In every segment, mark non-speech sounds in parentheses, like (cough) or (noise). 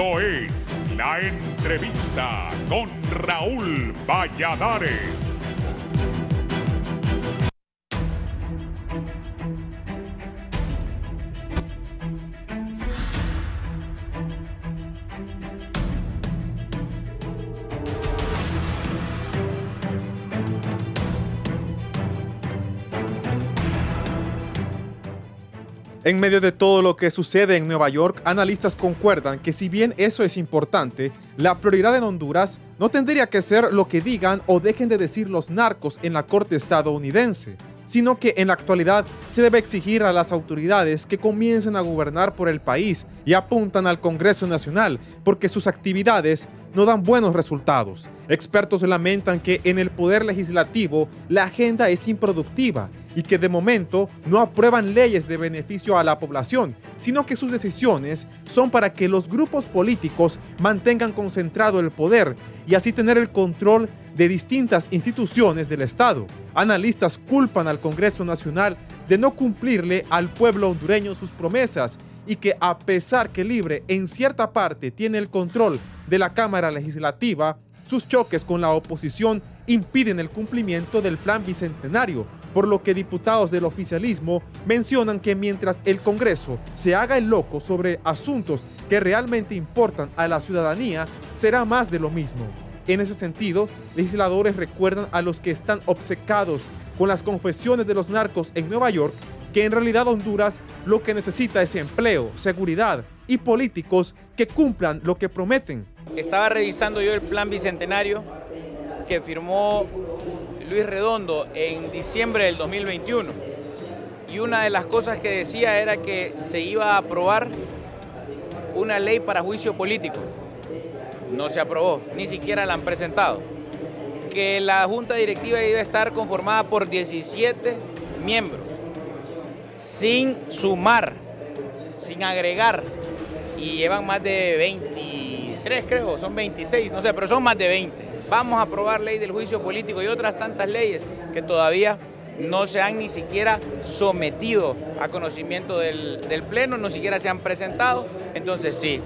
Esto es la entrevista con Raúl Valladares. En medio de todo lo que sucede en Nueva York, analistas concuerdan que si bien eso es importante, la prioridad en Honduras no tendría que ser lo que digan o dejen de decir los narcos en la corte estadounidense, sino que en la actualidad se debe exigir a las autoridades que comiencen a gobernar por el país y apuntan al Congreso Nacional porque sus actividades no dan buenos resultados. Expertos lamentan que en el poder legislativo la agenda es improductiva y que de momento no aprueban leyes de beneficio a la población, sino que sus decisiones son para que los grupos políticos mantengan concentrado el poder y así tener el control de distintas instituciones del Estado. Analistas culpan al Congreso Nacional de no cumplirle al pueblo hondureño sus promesas y que a pesar que Libre en cierta parte tiene el control de la Cámara Legislativa, sus choques con la oposición impiden el cumplimiento del plan bicentenario, por lo que diputados del oficialismo mencionan que mientras el Congreso se haga el loco sobre asuntos que realmente importan a la ciudadanía, será más de lo mismo. En ese sentido, legisladores recuerdan a los que están obcecados con las confesiones de los narcos en Nueva York que en realidad Honduras lo que necesita es empleo, seguridad, y políticos que cumplan lo que prometen. Estaba revisando yo el plan bicentenario que firmó Luis Redondo en diciembre del 2021 y una de las cosas que decía era que se iba a aprobar una ley para juicio político. No se aprobó, ni siquiera la han presentado. Que la junta directiva iba a estar conformada por 17 miembros, sin sumar, sin agregar y llevan más de 23, creo, son 26, no sé, pero son más de 20. Vamos a aprobar ley del juicio político y otras tantas leyes que todavía no se han ni siquiera sometido a conocimiento del, Pleno, no siquiera se han presentado. Entonces sí,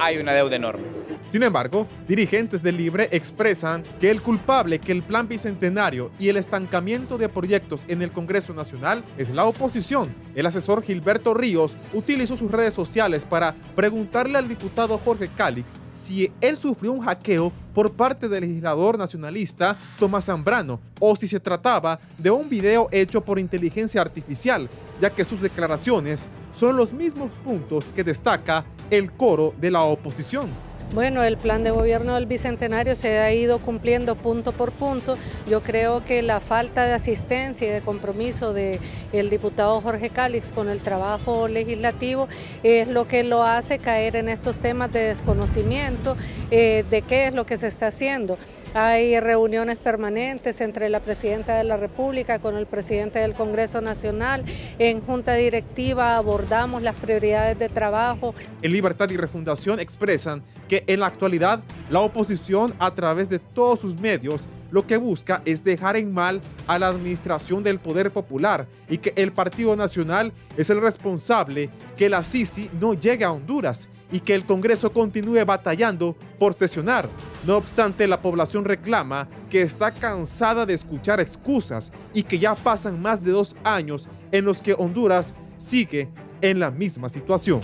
hay una deuda enorme. Sin embargo, dirigentes del Libre expresan que el culpable que el plan bicentenario y el estancamiento de proyectos en el Congreso Nacional es la oposición. El asesor Gilberto Ríos utilizó sus redes sociales para preguntarle al diputado Jorge Cálix si él sufrió un hackeo por parte del legislador nacionalista Tomás Zambrano o si se trataba de un video hecho por inteligencia artificial, ya que sus declaraciones son los mismos puntos que destaca el coro de la oposición. Bueno, el plan de gobierno del Bicentenario se ha ido cumpliendo punto por punto. Yo creo que la falta de asistencia y de compromiso del el diputado Jorge Cálix con el trabajo legislativo es lo que lo hace caer en estos temas de desconocimiento eh, de qué es lo que se está haciendo. Hay reuniones permanentes entre la Presidenta de la República con el Presidente del Congreso Nacional. En Junta Directiva abordamos las prioridades de trabajo. En Libertad y Refundación expresan que en la actualidad la oposición a través de todos sus medios lo que busca es dejar en mal a la administración del poder popular y que el Partido Nacional es el responsable que la Sisi no llegue a Honduras y que el Congreso continúe batallando por sesionar. No obstante, la población reclama que está cansada de escuchar excusas y que ya pasan más de dos años en los que Honduras sigue en la misma situación.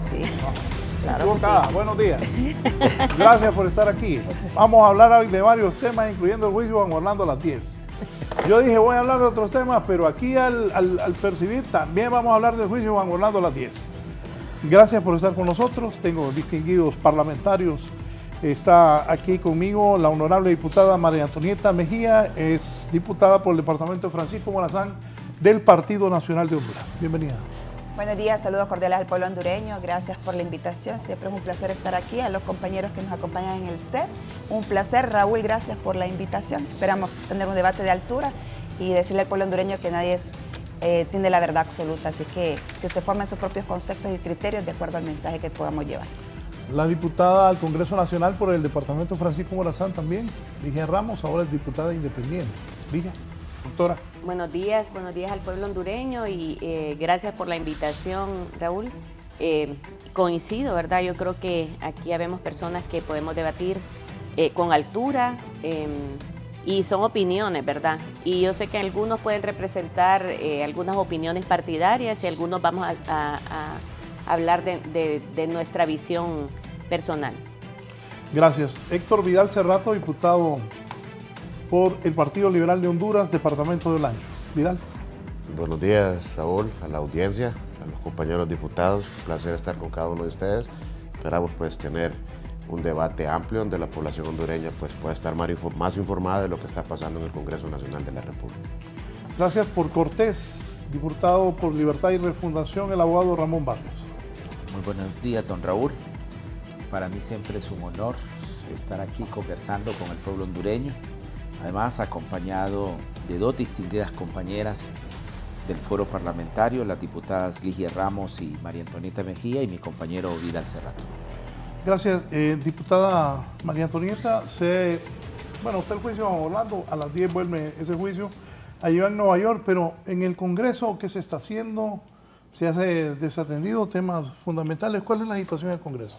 sí. Claro Buenos días. (laughs) Gracias por estar aquí. Pues vamos a hablar hoy de varios temas, incluyendo el juicio Juan Orlando a las 10. Yo dije voy a hablar de otros temas, pero aquí al, percibir también vamos a hablar del juicio Juan Orlando a las 10. Gracias por estar con nosotros. Tengo distinguidos parlamentarios. Está aquí conmigo la honorable diputada María Antonieta Mejía, es diputada por el departamento Francisco Morazán del Partido Nacional de Honduras. Bienvenida. Buenos días, saludos cordiales al pueblo hondureño, gracias por la invitación, siempre es un placer estar aquí, a los compañeros que nos acompañan en el set, un placer, Raúl, gracias por la invitación, esperamos tener un debate de altura y decirle al pueblo hondureño que nadie es, eh, tiene la verdad absoluta, así que que se formen sus propios conceptos y criterios de acuerdo al mensaje que podamos llevar. La diputada al Congreso Nacional por el Departamento Francisco Morazán también, Ligia Ramos, ahora es diputada independiente. Ligia, doctora. Buenos días, buenos días al pueblo hondureño y eh, gracias por la invitación, Raúl. Eh, coincido, ¿verdad? Yo creo que aquí habemos personas que podemos debatir eh, con altura em, y son opiniones, ¿verdad? Y yo sé que algunos pueden representar algunas opiniones partidarias y algunos vamos a, hablar de, de nuestra visión personal. Gracias. Héctor Vidal Cerrato, diputado por el Partido Liberal de Honduras, Departamento de Olancho. Vidal. Buenos días, Raúl, a la audiencia, a los compañeros diputados. Un placer estar con cada uno de ustedes. Esperamos pues tener un debate amplio donde la población hondureña pues, pueda estar más informada de lo que está pasando en el Congreso Nacional de la República. Gracias por Cortés, diputado por Libertad y Refundación, el abogado Ramón Barrios. Muy buenos días, don Raúl. Para mí siempre es un honor estar aquí conversando con el pueblo hondureño además acompañado de dos distinguidas compañeras del foro parlamentario, las diputadas Ligia Ramos y María Antonieta Mejía y mi compañero Vidal Cerrato. Gracias, eh, diputada María Antonieta. Se, bueno, está el juicio volando, Orlando, a las 10 vuelve ese juicio llevar en Nueva York, pero en el Congreso, ¿qué se está haciendo? ¿Se hace desatendido temas fundamentales? ¿Cuál es la situación del Congreso?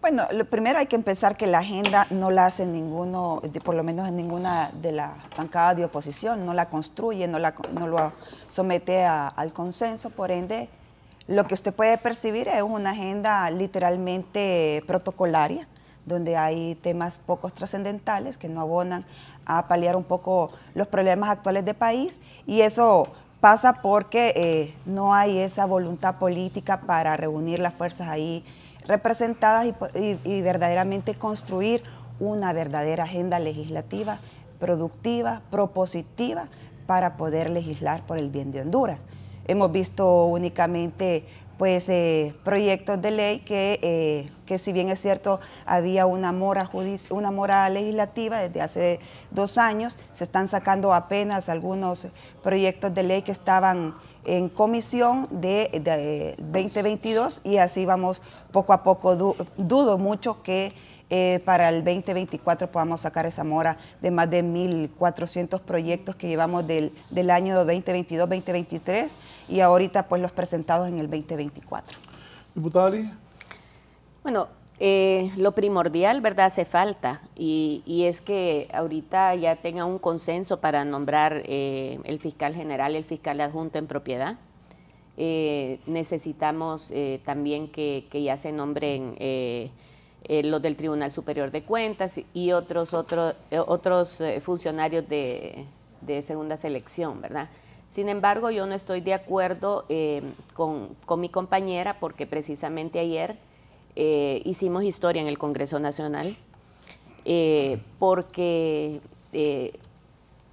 Bueno, lo primero hay que empezar que la agenda no la hace ninguno, por lo menos en ninguna de las bancadas de oposición, no la construye, no, la, no lo somete al consenso, por ende, lo que usted puede percibir es una agenda literalmente protocolaria, donde hay temas pocos trascendentales que no abonan a paliar un poco los problemas actuales del país y eso pasa porque eh, no hay esa voluntad política para reunir las fuerzas ahí representadas y, verdaderamente construir una verdadera agenda legislativa productiva, propositiva, para poder legislar por el bien de Honduras. Hemos visto únicamente pues, eh, proyectos de ley que, eh, que, si bien es cierto, había una mora, una mora legislativa desde hace dos años, se están sacando apenas algunos proyectos de ley que estaban en comisión de, 2022 y así vamos poco a poco. dudo mucho que eh, para el 2024 podamos sacar esa mora de más de 1.400 proyectos que llevamos del, año 2022-2023 y ahorita pues los presentados en el 2024. Diputada Bueno, eh, lo primordial, ¿verdad? Hace falta y, es que ahorita ya tenga un consenso para nombrar eh, el fiscal general, y el fiscal adjunto en propiedad. Eh, necesitamos también que, ya se nombren los del Tribunal Superior de Cuentas y otros, otros funcionarios de, segunda selección, ¿verdad? Sin embargo, yo no estoy de acuerdo con mi compañera porque precisamente ayer eh, hicimos historia en el Congreso Nacional, eh, porque eh,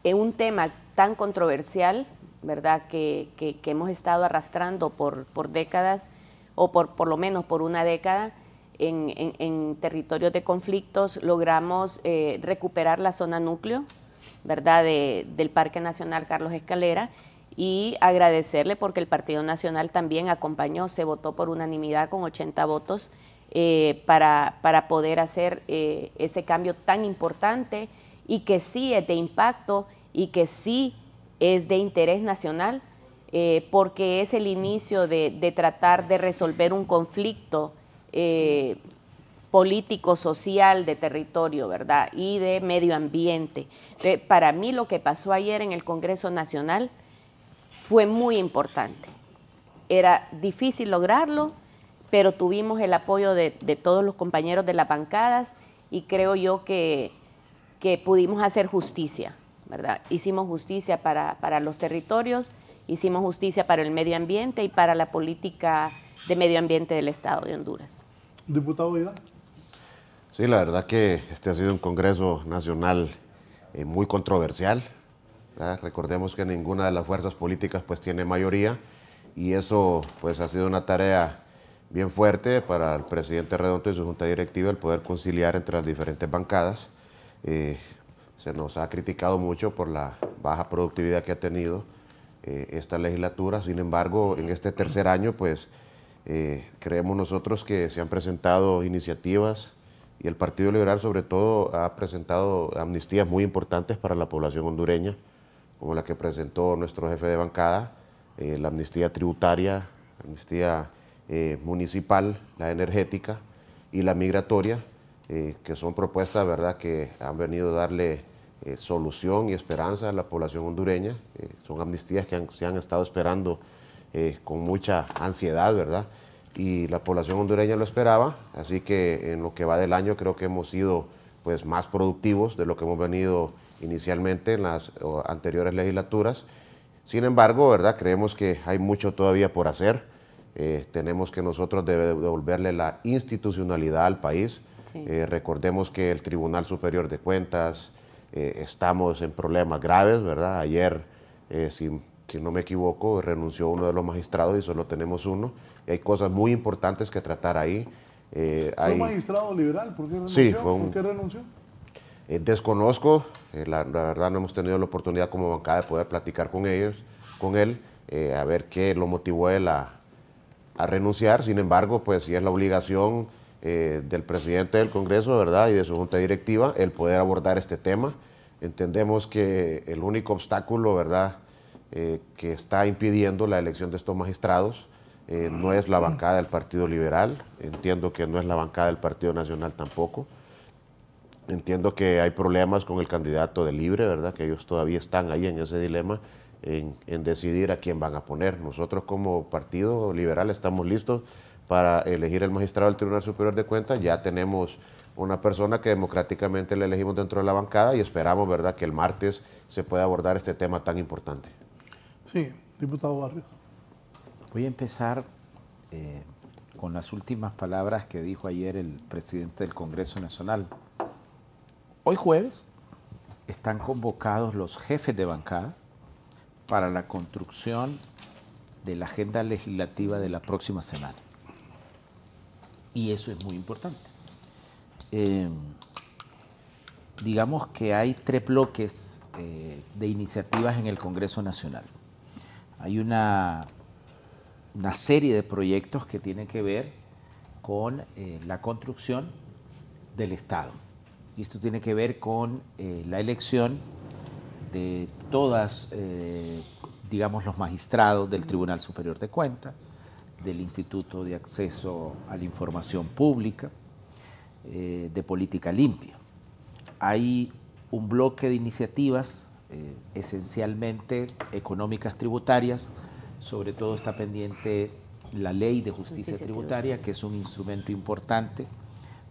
en un tema tan controversial, ¿verdad?, que, hemos estado arrastrando por, décadas, o por, lo menos por una década, en, territorios de conflictos, logramos eh, recuperar la zona núcleo, ¿verdad?, del Parque Nacional Carlos Escalera, y agradecerle porque el Partido Nacional también acompañó, se votó por unanimidad con 80 votos eh, para, poder hacer eh, ese cambio tan importante y que sí es de impacto y que sí es de interés nacional, eh, porque es el inicio de, tratar de resolver un conflicto político, social, de territorio, ¿verdad? Y de medio ambiente. para mí lo que pasó ayer en el Congreso Nacional fue muy importante. Era difícil lograrlo, pero tuvimos el apoyo de, todos los compañeros de las bancadas y creo yo que, pudimos hacer justicia, ¿verdad? Hicimos justicia para, los territorios, hicimos justicia para el medio ambiente y para la política de medio ambiente del Estado de Honduras. Diputado Vidal. Sí, la verdad que este ha sido un Congreso Nacional eh, muy controversial. Recordemos que ninguna de las fuerzas políticas pues tiene mayoría y eso pues ha sido una tarea bien fuerte para el presidente Redondo y su junta directiva el poder conciliar entre las diferentes bancadas. Eh, se nos ha criticado mucho por la baja productividad que ha tenido eh, esta legislatura, sin embargo, en este tercer año, pues eh, creemos nosotros que se han presentado iniciativas y el Partido Liberal sobre todo ha presentado amnistías muy importantes para la población hondureña, como la que presentó nuestro jefe de bancada, la amnistía tributaria, amnistía eh, municipal, la energética y la migratoria, eh, que son propuestas ¿verdad? que han venido a darle eh, solución y esperanza a la población hondureña. son amnistías que se han estado esperando con mucha ansiedad, ¿verdad? Y la población hondureña lo esperaba, así que en lo que va del año creo que hemos sido pues, más productivos de lo que hemos venido inicialmente en las anteriores legislaturas. Sin embargo, ¿verdad? creemos que hay mucho todavía por hacer eh, tenemos que nosotros devolverle la institucionalidad al país. Eh, recordemos que el Tribunal Superior de Cuentas eh, estamos en problemas graves, ¿verdad? Ayer, si, no me equivoco, renunció uno de los magistrados y solo tenemos uno. hay cosas muy importantes que tratar ahí. ¿Fue un magistrado liberal? ¿Por qué renunció? desconozco, la, verdad no hemos tenido la oportunidad como bancada de poder platicar con ellos, con él, a ver qué lo motivó de la a renunciar, sin embargo, pues sí es la obligación eh, del presidente del Congreso, ¿verdad? Y de su junta directiva, el poder abordar este tema. Entendemos que el único obstáculo, ¿verdad?, eh, que está impidiendo la elección de estos magistrados eh, no es la bancada del Partido Liberal, entiendo que no es la bancada del Partido Nacional tampoco. Entiendo que hay problemas con el candidato de Libre, ¿verdad? Que ellos todavía están ahí en ese dilema en, decidir a quién van a poner. Nosotros como Partido Liberal estamos listos para elegir el magistrado del Tribunal Superior de Cuentas. Ya tenemos una persona que democráticamente le elegimos dentro de la bancada y esperamos, ¿verdad?, que el martes se pueda abordar este tema tan importante. Sí, diputado Barrios. Voy a empezar eh, con las últimas palabras que dijo ayer el presidente del Congreso Nacional. Hoy jueves están convocados los jefes de bancada para la construcción de la agenda legislativa de la próxima semana. Y eso es muy importante. Em, digamos que hay tres bloques eh, de iniciativas en el Congreso Nacional. Hay una, una serie de proyectos que tienen que ver con eh, la construcción del Estado. Y esto tiene que ver con eh, la elección de todas, eh, digamos, los magistrados del Tribunal Superior de Cuentas, del Instituto de Acceso a la Información Pública, eh, de Política Limpia. Hay un bloque de iniciativas eh, esencialmente económicas tributarias, sobre todo está pendiente la ley de justicia, tributaria, que es un instrumento importante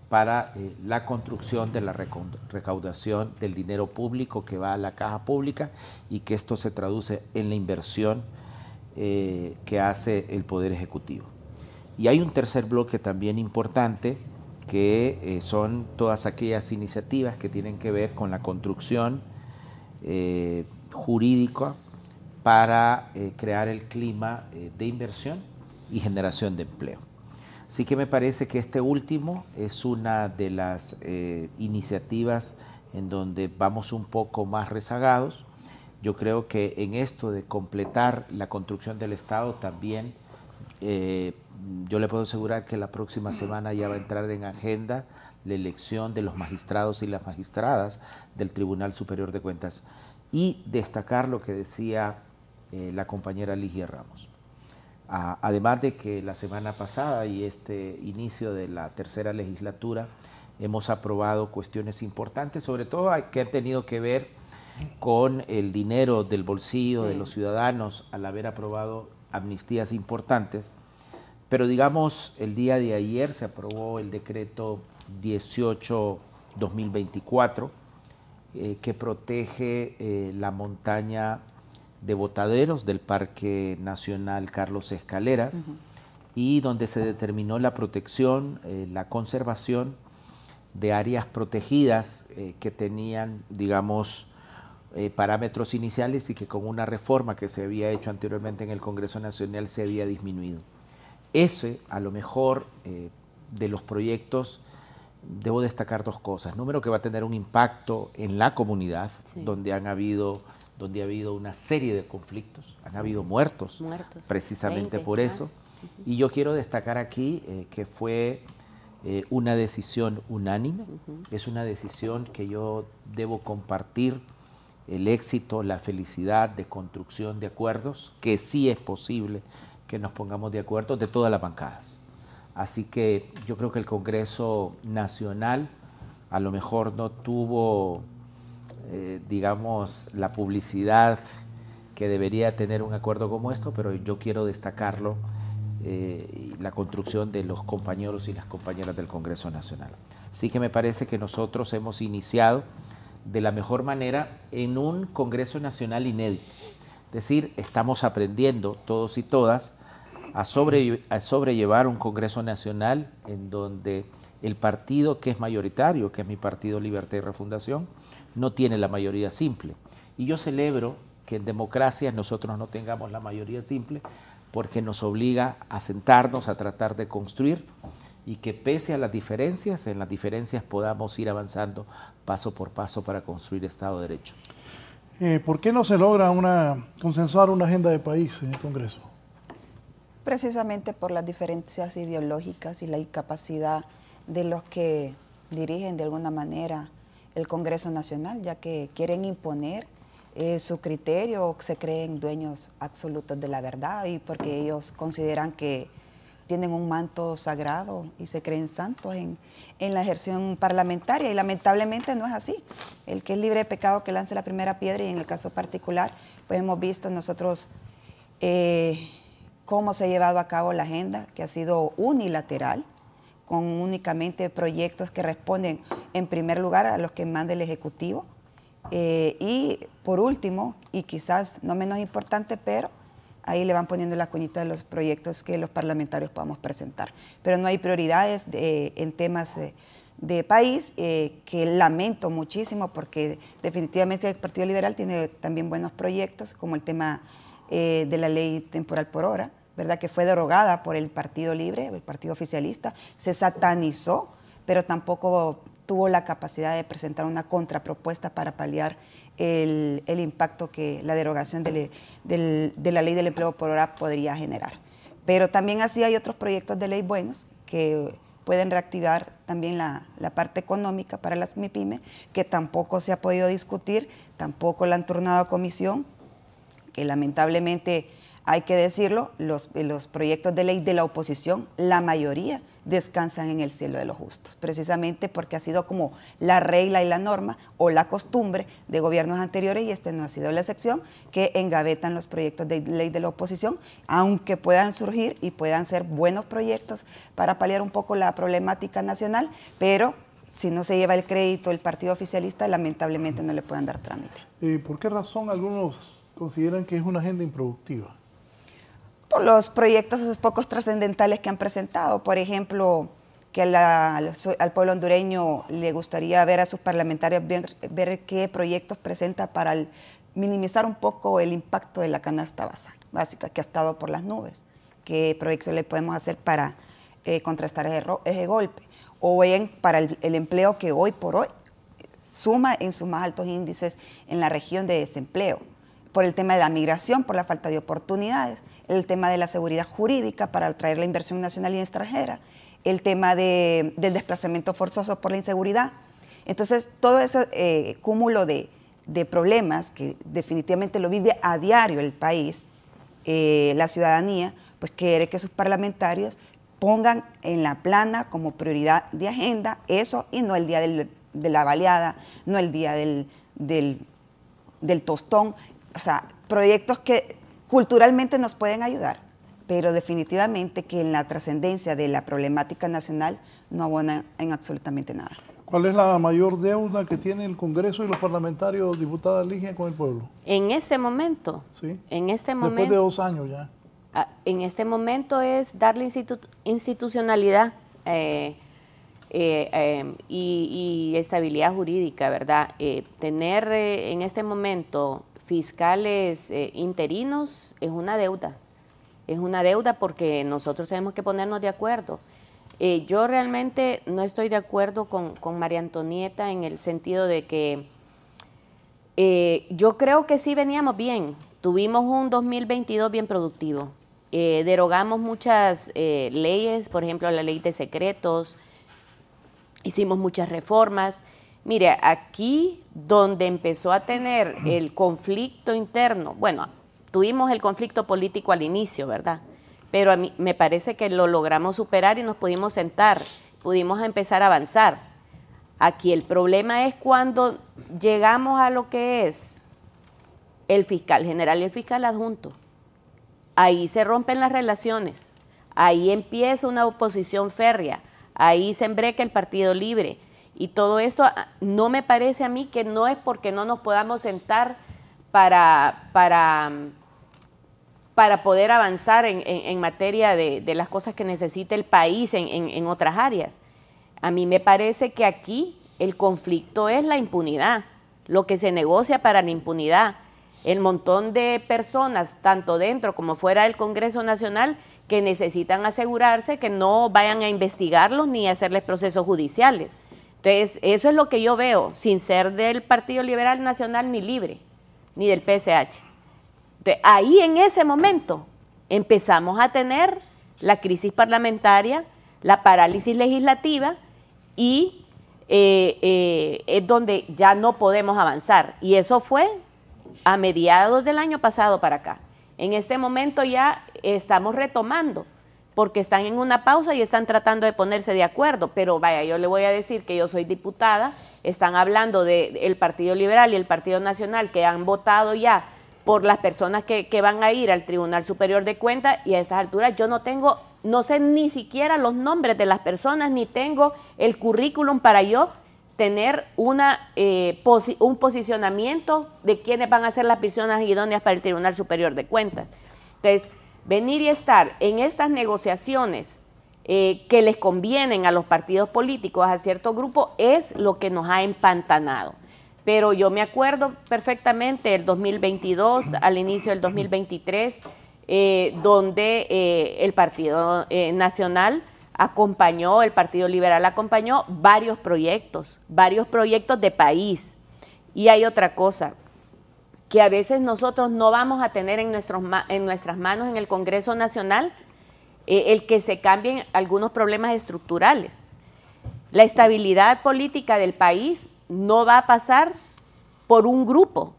para eh, la construcción de la recaudación del dinero público que va a la caja pública y que esto se traduce en la inversión eh, que hace el Poder Ejecutivo. Y hay un tercer bloque también importante que eh, son todas aquellas iniciativas que tienen que ver con la construcción jurídica para crear el clima de inversión y generación de empleo. Sí que me parece que este último es una de las eh, iniciativas en donde vamos un poco más rezagados. Yo creo que en esto de completar la construcción del Estado también, eh, yo le puedo asegurar que la próxima semana ya va a entrar en agenda la elección de los magistrados y las magistradas del Tribunal Superior de Cuentas y destacar lo que decía eh, la compañera Ligia Ramos además de que la semana pasada y este inicio de la tercera legislatura hemos aprobado cuestiones importantes, sobre todo que han tenido que ver con el dinero del bolsillo de los ciudadanos al haber aprobado amnistías importantes. Pero digamos, el día de ayer se aprobó el decreto 18-2024 eh, que protege eh, la montaña de botaderos del Parque Nacional Carlos Escalera y donde se determinó la protección, eh, la conservación de áreas protegidas eh, que tenían, digamos, eh, parámetros iniciales y que con una reforma que se había hecho anteriormente en el Congreso Nacional se había disminuido. Ese, a lo mejor, de los proyectos, debo destacar dos cosas. Número que va a tener un impacto en la comunidad, donde han habido donde ha habido una serie de conflictos, han habido muertos, precisamente por eso. Y yo quiero destacar aquí eh, que fue eh, una decisión unánime, es una decisión que yo debo compartir el éxito, la felicidad de construcción de acuerdos, que sí es posible que nos pongamos de acuerdo de todas las bancadas. Así que yo creo que el Congreso Nacional a lo mejor no tuvo eh, digamos, la publicidad que debería tener un acuerdo como esto, pero yo quiero destacarlo, eh, la construcción de los compañeros y las compañeras del Congreso Nacional. sí que me parece que nosotros hemos iniciado de la mejor manera en un Congreso Nacional inédito. Es decir, estamos aprendiendo todos y todas a, a sobrellevar un Congreso Nacional en donde el partido que es mayoritario, que es mi partido Libertad y Refundación, no tiene la mayoría simple. Y yo celebro que en democracia nosotros no tengamos la mayoría simple porque nos obliga a sentarnos, a tratar de construir y que pese a las diferencias, en las diferencias podamos ir avanzando paso por paso para construir Estado de Derecho. Eh, ¿Por qué no se logra una, consensuar una agenda de país en el Congreso? Precisamente por las diferencias ideológicas y la incapacidad de los que dirigen de alguna manera el Congreso Nacional, ya que quieren imponer eh, su criterio, se creen dueños absolutos de la verdad y porque ellos consideran que tienen un manto sagrado y se creen santos en, la ejerción parlamentaria y lamentablemente no es así. El que es libre de pecado que lance la primera piedra y en el caso particular pues hemos visto nosotros eh, cómo se ha llevado a cabo la agenda que ha sido unilateral con únicamente proyectos que responden en primer lugar a los que manda el Ejecutivo. Eh, y por último, y quizás no menos importante, pero ahí le van poniendo la cuñita de los proyectos que los parlamentarios podamos presentar. Pero no hay prioridades eh, en temas eh, de país, que lamento muchísimo porque definitivamente el Partido Liberal tiene también buenos proyectos, como el tema de la ley temporal por hora, que fue derogada por el Partido Libre, el Partido Oficialista, se satanizó, pero tampoco tuvo la capacidad de presentar una contrapropuesta para paliar el, impacto que la derogación de la ley del empleo por hora podría generar. Pero también así hay otros proyectos de ley buenos que pueden reactivar también la, la, parte económica para las mipymes que tampoco se ha podido discutir, tampoco la han turnado a comisión, que lamentablemente hay que decirlo, los, proyectos de ley de la oposición, la mayoría descansan en el cielo de los justos, precisamente porque ha sido como la regla y la norma o la costumbre de gobiernos anteriores y este no ha sido la excepción, que engavetan los proyectos de ley de la oposición, aunque puedan surgir y puedan ser buenos proyectos para paliar un poco la problemática nacional, pero si no se lleva el crédito el partido oficialista, lamentablemente no le pueden dar trámite. ¿Y por qué razón algunos consideran que es una agenda improductiva? los proyectos esos pocos trascendentales que han presentado. Por ejemplo, que al pueblo hondureño le gustaría ver a sus parlamentarios ver, qué proyectos presenta para minimizar un poco el impacto de la canasta básica que ha estado por las nubes, qué proyectos le podemos hacer para eh, contrastar ese, golpe, o bien para el, el, empleo que hoy por hoy suma en sus más altos índices en la región de desempleo por el tema de la migración, por la falta de oportunidades, el tema de la seguridad jurídica para atraer la inversión nacional y extranjera, el tema del desplazamiento forzoso por la inseguridad. Entonces, todo ese eh, cúmulo de, problemas que definitivamente lo vive a diario el país, eh, la ciudadanía, pues quiere que sus parlamentarios pongan en la plana como prioridad de agenda eso y no el día de la baleada, no el día del tostón, o sea, proyectos que culturalmente nos pueden ayudar, pero definitivamente que en la trascendencia de la problemática nacional no abonan en absolutamente nada. ¿Cuál es la mayor deuda que tiene el Congreso y los parlamentarios, diputada Ligia, con el pueblo? En este momento. Sí. En este momento. Después de dos años ya. Ah, en este momento es darle institucionalidad eh, eh, em, y, y, estabilidad jurídica, ¿verdad? Eh, tener en este momento fiscales eh, interinos es una deuda. Es una deuda porque nosotros tenemos que ponernos de acuerdo. Eh, yo realmente no estoy de acuerdo con, María Antonieta en el sentido de que eh, yo creo que sí veníamos bien. Tuvimos un 2022 bien productivo. derogamos muchas leyes, por ejemplo, la ley de secretos. Hicimos muchas reformas. Mire, aquí donde empezó a tener el conflicto interno, bueno, tuvimos el conflicto político al inicio, ¿verdad? Pero a mí me parece que lo logramos superar y nos pudimos sentar, pudimos empezar a avanzar. Aquí el problema es cuando llegamos a lo que es el fiscal general y el fiscal adjunto. Ahí se rompen las relaciones, ahí empieza una oposición férrea, ahí se embreca el Partido Libre, y todo esto ah, no me parece a mí que no es porque no nos podamos sentar para, poder avanzar en, materia de, las cosas que necesita el país en, en otras áreas. A mí me parece que aquí el conflicto es la impunidad, lo que se negocia para la impunidad, el montón de personas, tanto dentro como fuera del Congreso Nacional, que necesitan asegurarse que no vayan a investigarlos ni a hacerles procesos judiciales. Entonces, eso es lo que yo veo, sin ser del Partido Liberal Nacional ni Libre, ni del PSH. Entonces, ahí en ese momento empezamos a tener la crisis parlamentaria, la parálisis legislativa y eh, eh, es donde ya no podemos avanzar. Y eso fue a mediados del año pasado para acá. En este momento ya estamos retomando porque están en una pausa y están tratando de ponerse de acuerdo. Pero vaya, yo le voy a decir que yo soy diputada, están hablando del Partido Liberal y el Partido Nacional que han votado ya por las personas que, van a ir al Tribunal Superior de Cuentas y a estas alturas yo no tengo, no sé ni siquiera los nombres de las personas, ni tengo el currículum para yo tener eh, un posicionamiento de quiénes van a ser las personas idóneas para el Tribunal Superior de Cuentas. Entonces, venir y estar en estas negociaciones eh, que les convienen a los partidos políticos, a cierto grupo, es lo que nos ha empantanado. Pero yo me acuerdo perfectamente el 2022, al inicio del 2023, eh, donde eh, el Partido Nacional acompañó, el Partido Liberal acompañó varios proyectos, varios proyectos de país. Y hay otra cosa, que a veces nosotros no vamos a tener en, nuestros, en nuestras manos en el Congreso Nacional eh, el que se cambien algunos problemas estructurales. La estabilidad política del país no va a pasar por un grupo,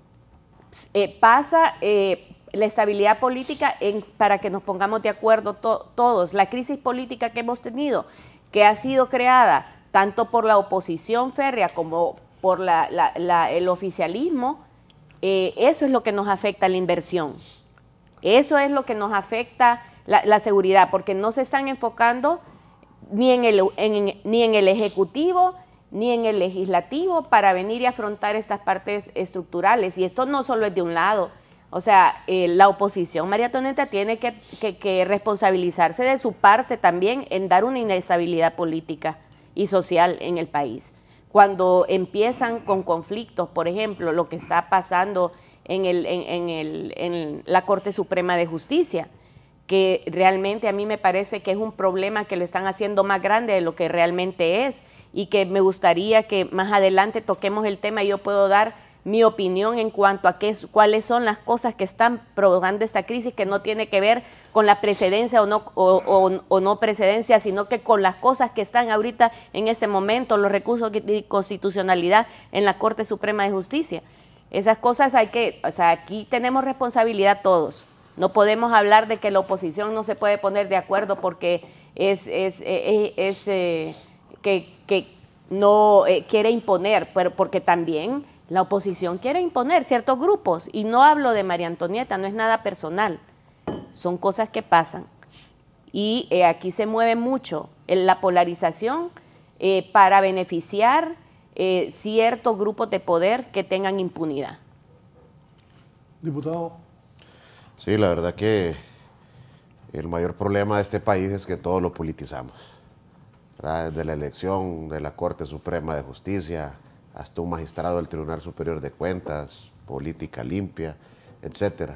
eh, pasa eh, la estabilidad política para que nos pongamos de acuerdo todos. La crisis política que hemos tenido, que ha sido creada tanto por la oposición férrea como por el oficialismo, eh, eso es lo que nos afecta la inversión. Eso es lo que nos afecta la, la seguridad, porque no se están enfocando ni en, el, ni en el Ejecutivo ni en el Legislativo para venir y afrontar estas partes estructurales. Y esto no solo es de un lado. O sea, eh, la oposición, María Toneta, tiene que, responsabilizarse de su parte también en dar una inestabilidad política y social en el país cuando empiezan con conflictos, por ejemplo, lo que está pasando en, la Corte Suprema de Justicia, que realmente a mí me parece que es un problema que lo están haciendo más grande de lo que realmente es y que me gustaría que más adelante toquemos el tema y yo puedo dar mi opinión en cuanto a qué, cuáles son las cosas que están provocando esta crisis que no tiene que ver con la precedencia o no, o, no precedencia, sino que con las cosas que están ahorita en este momento, los recursos de constitucionalidad en la Corte Suprema de Justicia. Esas cosas hay que, o sea, aquí tenemos responsabilidad todos. No podemos hablar de que la oposición no se puede poner de acuerdo porque es, es, eh, eh, es, eh, que, que, no quiere imponer, pero porque también la oposición quiere imponer ciertos grupos, y no hablo de María Antonieta, no es nada personal, son cosas que pasan. Y eh, aquí se mueve mucho en la polarización eh, para beneficiar eh, ciertos grupos de poder que tengan impunidad. Diputado. Sí, la verdad que el mayor problema de este país es que todo lo politizamos. Desde la elección de la Corte Suprema de Justicia, hasta un magistrado del Tribunal Superior de Cuentas, política limpia, etc.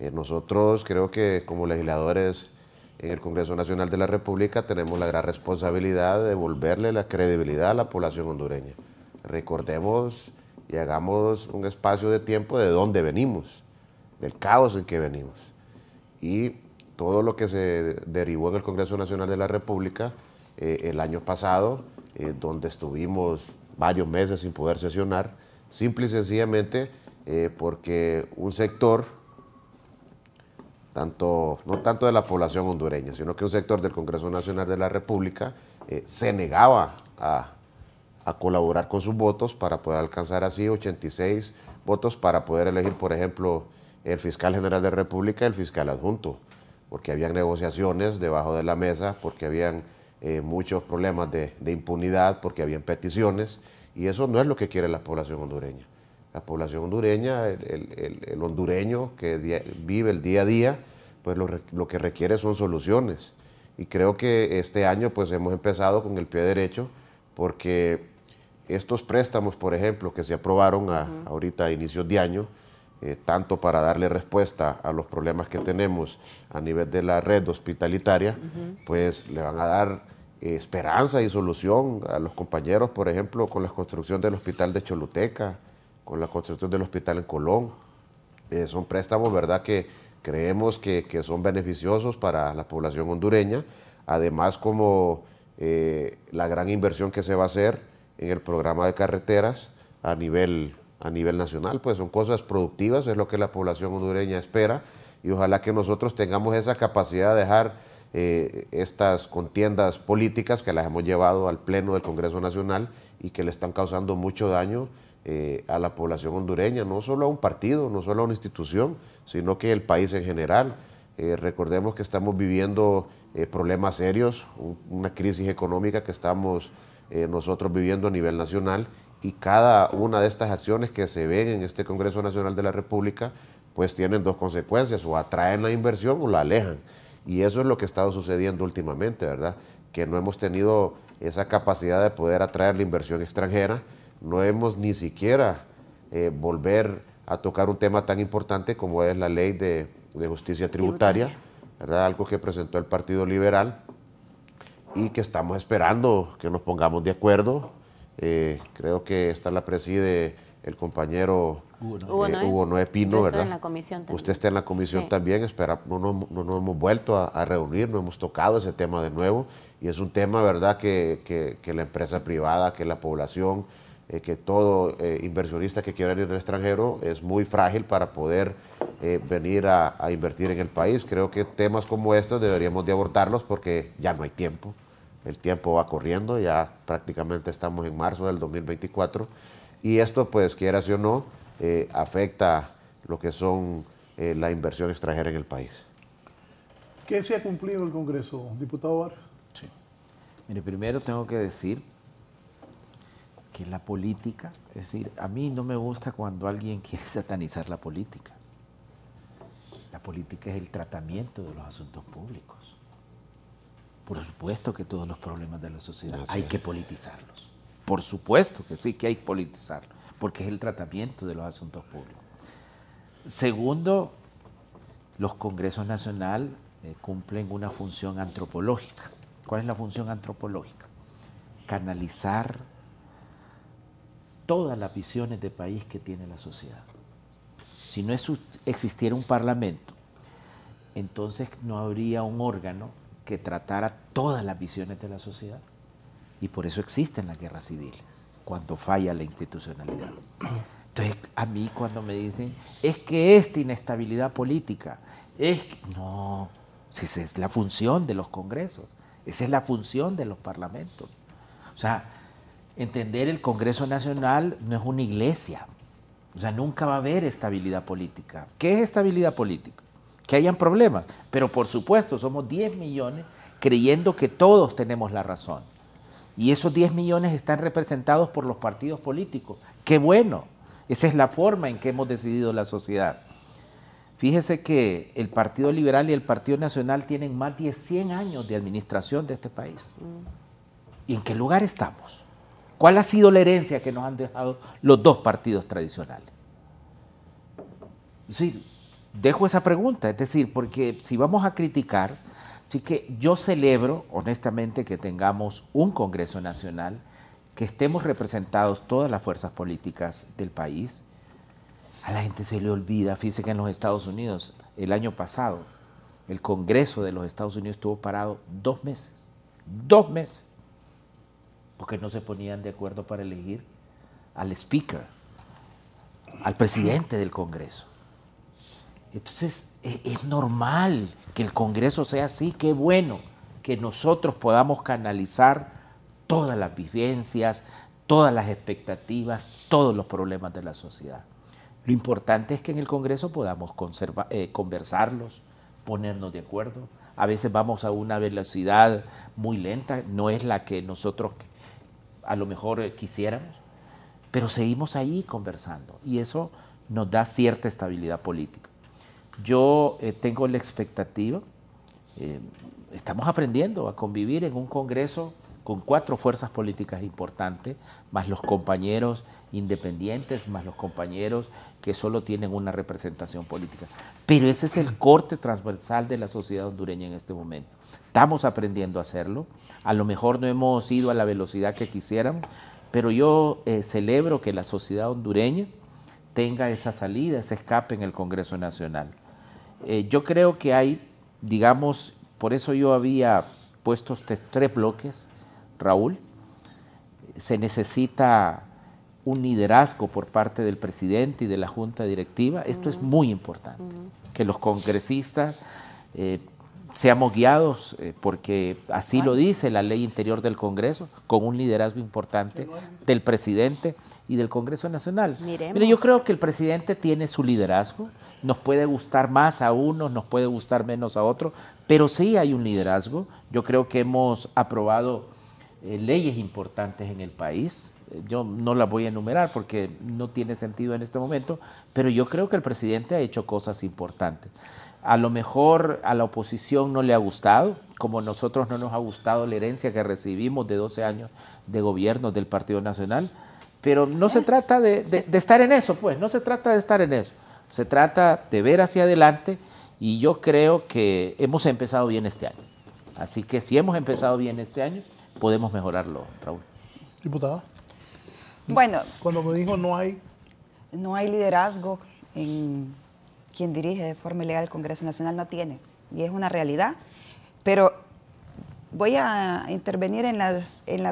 Eh, nosotros creo que como legisladores en el Congreso Nacional de la República tenemos la gran responsabilidad de devolverle la credibilidad a la población hondureña. Recordemos y hagamos un espacio de tiempo de dónde venimos, del caos en que venimos. Y todo lo que se derivó en el Congreso Nacional de la República eh, el año pasado, eh, donde estuvimos varios meses sin poder sesionar, simple y sencillamente eh, porque un sector, tanto, no tanto de la población hondureña, sino que un sector del Congreso Nacional de la República eh, se negaba a, colaborar con sus votos para poder alcanzar así 86 votos para poder elegir, por ejemplo, el fiscal general de la República y el fiscal adjunto, porque habían negociaciones debajo de la mesa, porque habían eh, muchos problemas de, impunidad porque habían peticiones y eso no es lo que quiere la población hondureña. La población hondureña, el, hondureño que vive el día a día, pues lo, que requiere son soluciones. Y creo que este año pues hemos empezado con el pie derecho porque estos préstamos, por ejemplo, que se aprobaron ahorita a inicios de año, eh, tanto para darle respuesta a los problemas que tenemos a nivel de la red hospitalitaria, pues le van a dar eh, esperanza y solución a los compañeros, por ejemplo, con la construcción del hospital de Choluteca, con la construcción del hospital en Colón. Eh, son préstamos, ¿verdad?, que creemos que, que, son beneficiosos para la población hondureña, además como la gran inversión que se va a hacer en el programa de carreteras a nivel a nivel nacional, pues son cosas productivas, es lo que la población hondureña espera y ojalá que nosotros tengamos esa capacidad de dejar eh, estas contiendas políticas que las hemos llevado al Pleno del Congreso Nacional y que le están causando mucho daño eh, a la población hondureña, no solo a un partido, no solo a una institución, sino que el país en general. Eh, recordemos que estamos viviendo problemas serios, una crisis económica que estamos nosotros viviendo a nivel nacional y cada una de estas acciones que se ven en este Congreso Nacional de la República, pues tienen dos consecuencias, o atraen la inversión o la alejan. Y eso es lo que ha estado sucediendo últimamente, ¿verdad? Que no hemos tenido esa capacidad de poder atraer la inversión extranjera, no hemos ni siquiera eh, volver a tocar un tema tan importante como es la ley de, justicia tributaria, tributaria, ¿verdad? Algo que presentó el Partido Liberal y que estamos esperando que nos pongamos de acuerdo eh, creo que esta la preside el compañero Hugo, eh, Pino, ¿verdad? Usted está en la comisión también, espera, no nos hemos vuelto a, reunir, no hemos tocado ese tema de nuevo y es un tema, ¿verdad?, que, la empresa privada, que la población, eh, que todo inversionista que quiera ir al extranjero es muy frágil para poder venir a, invertir en el país. Creo que temas como estos deberíamos de abordarlos porque ya no hay tiempo. El tiempo va corriendo, ya prácticamente estamos en marzo del 2024 y esto, pues quieras o no, eh, afecta lo que son eh, la inversión extranjera en el país. ¿Qué se ha cumplido en el Congreso, diputado Sí. Mire, primero tengo que decir que la política, es decir, a mí no me gusta cuando alguien (laughs) quiere satanizar la política. La política es el tratamiento de los asuntos públicos. Por supuesto que todos los problemas de la sociedad hay que politizarlos. Por supuesto que sí, que hay que politizarlos, porque es el tratamiento de los asuntos públicos. Segundo, los congresos nacionales eh, cumplen una función antropológica. ¿Cuál es la función antropológica? Canalizar todas las visiones de país que tiene la sociedad. Si no existiera un parlamento, entonces no habría un órgano que tratara todas las visiones de la sociedad. Y por eso existen las guerras civiles, cuando falla la institucionalidad. Entonces, a mí cuando me dicen, es que esta inestabilidad política, es No, esa es la función de los congresos, esa es la función de los parlamentos. O sea, entender el Congreso Nacional no es una iglesia. O sea, nunca va a haber estabilidad política. ¿Qué es estabilidad política? que hayan problemas. Pero por supuesto, somos 10 millones creyendo que todos tenemos la razón. Y esos 10 millones están representados por los partidos políticos. ¡Qué bueno! Esa es la forma en que hemos decidido la sociedad. Fíjese que el Partido Liberal y el Partido Nacional tienen más de 100 años de administración de este país. ¿Y en qué lugar estamos? ¿Cuál ha sido la herencia que nos han dejado los dos partidos tradicionales? Es dejo esa pregunta, es decir, porque si vamos a criticar, sí que yo celebro honestamente que tengamos un Congreso Nacional, que estemos representados todas las fuerzas políticas del país. A la gente se le olvida, fíjense que en los Estados Unidos, el año pasado, el Congreso de los Estados Unidos estuvo parado dos meses, dos meses, porque no se ponían de acuerdo para elegir al Speaker, al presidente del Congreso. Entonces, e, es, normal que el Congreso sea así, qué bueno que nosotros podamos canalizar todas las vivencias, todas las expectativas, todos los problemas de la sociedad. Lo importante es que en el Congreso podamos eh, conversarlos, ponernos de acuerdo. A veces vamos a una velocidad muy lenta, no es la que nosotros a lo mejor eh, quisiéramos, pero seguimos ahí conversando y eso nos da cierta estabilidad política. Yo eh, tengo la expectativa, eh, estamos aprendiendo a convivir en un Congreso con cuatro fuerzas políticas importantes, más los compañeros independientes, más los compañeros que solo tienen una representación política. Pero ese es el corte transversal de la sociedad hondureña en este momento. Estamos aprendiendo a hacerlo, a lo mejor no hemos ido a la velocidad que quisiéramos, pero yo eh, celebro que la sociedad hondureña tenga esa salida, ese escape en el Congreso Nacional. Eh, yo creo que hay, digamos, por eso yo había puesto este, tres bloques, Raúl. Se necesita un liderazgo por parte del presidente y de la junta directiva. Esto es muy importante, que los congresistas eh, seamos guiados, eh, porque así lo dice la ley interior del Congreso, con un liderazgo importante del presidente y del Congreso Nacional. Mire, yo creo que el presidente tiene su liderazgo, nos puede gustar más a unos, nos puede gustar menos a otros, pero sí hay un liderazgo. Yo creo que hemos aprobado eh, leyes importantes en el país. Yo no las voy a enumerar porque no tiene sentido en este momento, pero yo creo que el presidente ha hecho cosas importantes. A lo mejor a la oposición no le ha gustado, como a nosotros no nos ha gustado la herencia que recibimos de 12 años de gobierno del Partido Nacional, pero no se trata de estar en eso, pues, no se trata de estar en eso. Se trata de ver hacia adelante y yo creo que hemos empezado bien este año. Así que si hemos empezado bien este año, podemos mejorarlo, Raúl. Diputada. Bueno. Cuando me dijo no hay... No hay liderazgo en quien dirige de forma ilegal el Congreso Nacional, no tiene. Y es una realidad. Pero voy a intervenir en las,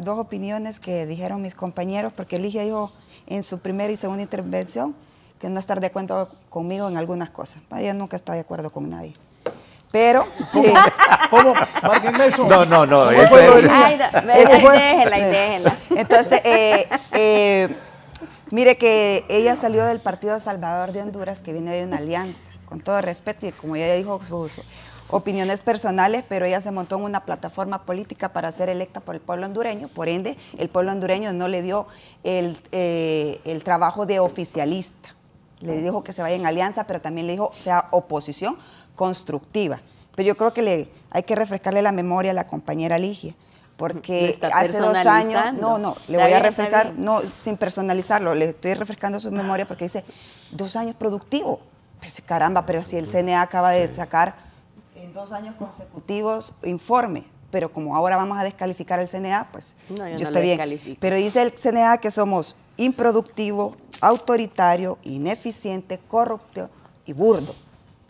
dos opiniones que dijeron mis compañeros, porque elige dijo en su primera y segunda intervención no estar de acuerdo conmigo en algunas cosas. Ella nunca está de acuerdo con nadie. Pero. ¿Cómo? (laughs) No, no, no. déjela, déjela. Entonces, eh, eh, mire que ella salió del Partido Salvador de Honduras, que viene de una alianza, con todo respeto, y como ella dijo, sus opiniones personales, pero ella se montó en una plataforma política para ser electa por el pueblo hondureño, por ende, el pueblo hondureño no le dio el eh, trabajo de oficialista le dijo que se vaya en alianza, pero también le dijo sea oposición constructiva. Pero yo creo que le, hay que refrescarle la memoria a la compañera Ligia, porque hace dos años, no, no, le voy a refrescar, no, sin personalizarlo, le estoy refrescando su memoria porque dice, dos años productivo. Pues caramba, pero si el CNA acaba de sacar en dos años consecutivos informe, pero como ahora vamos a descalificar el CNA, pues yo, estoy bien. Pero dice el CNA que somos improductivo, autoritario, ineficiente, corrupto y burdo.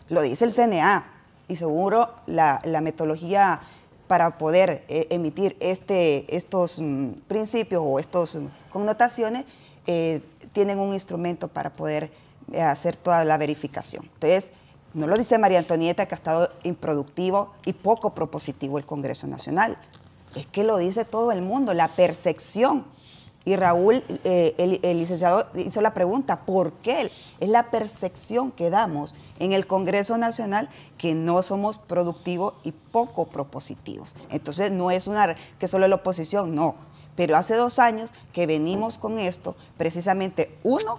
Lo dice el CNA y seguro la, metodología para poder eh, emitir este, estos mm, principios o estas mm, connotaciones eh, tienen un instrumento para poder eh, hacer toda la verificación. Entonces, no lo dice María Antonieta que ha estado improductivo y poco propositivo el Congreso Nacional. Es que lo dice todo el mundo, la percepción y Raúl, eh, el, licenciado, hizo la pregunta, ¿por qué? Es la percepción que damos en el Congreso Nacional que no somos productivos y poco propositivos. Entonces, no es una que solo la oposición, no. Pero hace dos años que venimos con esto, precisamente uno,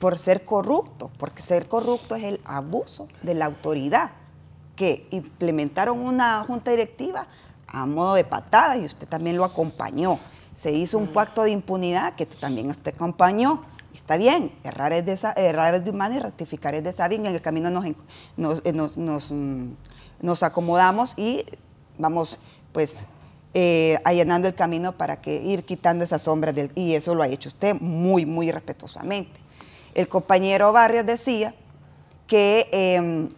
por ser corrupto, porque ser corrupto es el abuso de la autoridad, que implementaron una junta directiva a modo de patada y usted también lo acompañó se hizo un mm. pacto de impunidad que también usted acompañó. Está bien, errar es de, errar es humano y rectificar es de sabio. En el camino nos, eh, mm, acomodamos y vamos, pues, eh, allanando el camino para que ir quitando esas sombras. Del, y eso lo ha hecho usted muy, muy respetuosamente. El compañero Barrios decía que em,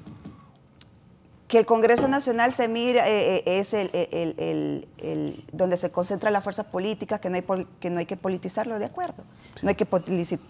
que el Congreso Nacional se mira, eh, eh, es el, donde se concentran las fuerzas políticas, que no hay, que, no hay que politizarlo, de acuerdo. No hay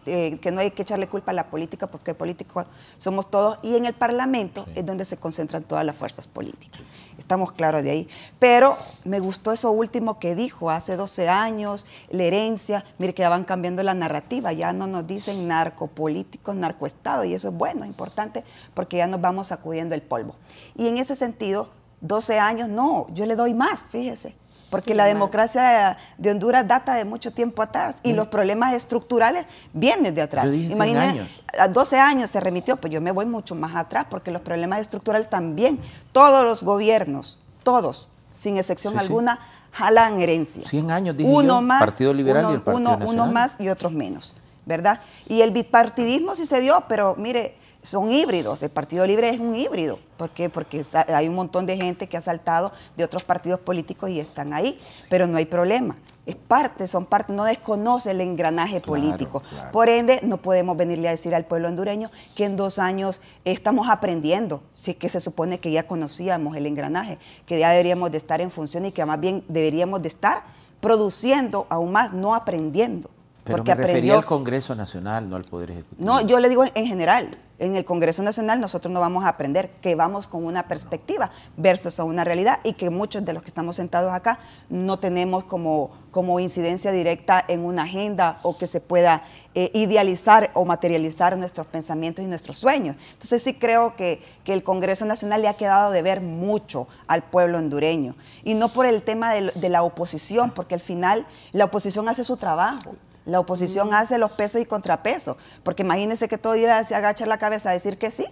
eh, que, no hay que echarle culpa a la política, porque políticos somos todos, y en el Parlamento es donde se concentran todas las fuerzas políticas estamos claros de ahí. Pero me gustó eso último que dijo, hace 12 años, la herencia, mire que ya van cambiando la narrativa, ya no nos dicen narcopolíticos, narcoestado, y eso es bueno, importante, porque ya nos vamos sacudiendo el polvo. Y en ese sentido, 12 años, no, yo le doy más, fíjese porque la democracia de Honduras data de mucho tiempo atrás y los problemas estructurales vienen de atrás. Imagínese, a 12 años se remitió, pues yo me voy mucho más atrás porque los problemas estructurales también, todos los gobiernos, todos, sin excepción alguna, jalan herencias. 100 años, dije uno más, Partido Liberal y el Partido uno, Nacional. uno más y otros menos, ¿verdad? Y el bipartidismo sí se dio, pero mire, son híbridos. El Partido Libre es un híbrido. ¿Por qué? Porque hay un montón de gente que ha saltado de otros partidos políticos y están ahí, pero no hay problema. Es parte, son parte, no desconoce el engranaje político. Por ende, no podemos venirle a decir al pueblo hondureño que en dos años estamos aprendiendo, es que se supone que ya conocíamos el engranaje, que ya deberíamos de estar en función y que más bien deberíamos de estar produciendo aún más, no aprendiendo. Pero porque aprendió. al Congreso Nacional, no al Poder Ejecutivo. No, yo le digo en general. En el Congreso Nacional nosotros no vamos a aprender, que vamos con una perspectiva versus a una realidad y que muchos de los que estamos sentados acá no tenemos como, como incidencia directa en una agenda o que se pueda eh, idealizar o materializar nuestros pensamientos y nuestros sueños. Entonces sí creo que, que, el Congreso Nacional le ha quedado de ver mucho al pueblo hondureño y no por el tema de la oposición, porque al final la oposición hace su trabajo la oposición hace los pesos y contrapesos, porque imagínense que todo irá a agachar la cabeza a decir que sí,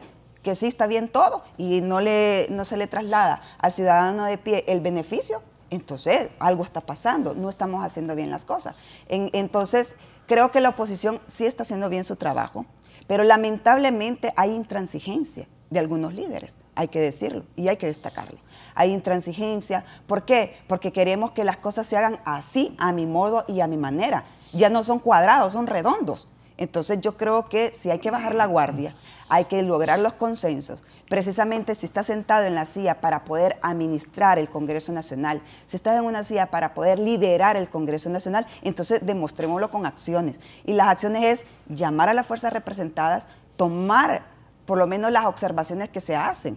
que sí está bien todo y no, le, no se le traslada al ciudadano de pie el beneficio, entonces algo está pasando, no estamos haciendo bien las cosas. entonces creo que la oposición sí está haciendo bien su trabajo, pero lamentablemente hay intransigencia de algunos líderes, hay que decirlo y hay que destacarlo. Hay intransigencia, ¿por qué? Porque queremos que las cosas se hagan así, a mi modo y a mi manera ya no son cuadrados, son redondos. Entonces yo creo que si hay que bajar la guardia, hay que lograr los consensos. Precisamente si estás sentado en la silla para poder administrar el Congreso Nacional, si estás en una silla para poder liderar el Congreso Nacional, entonces demostrémoslo con acciones. Y las acciones es llamar a las fuerzas representadas, tomar por lo menos las observaciones que se hacen.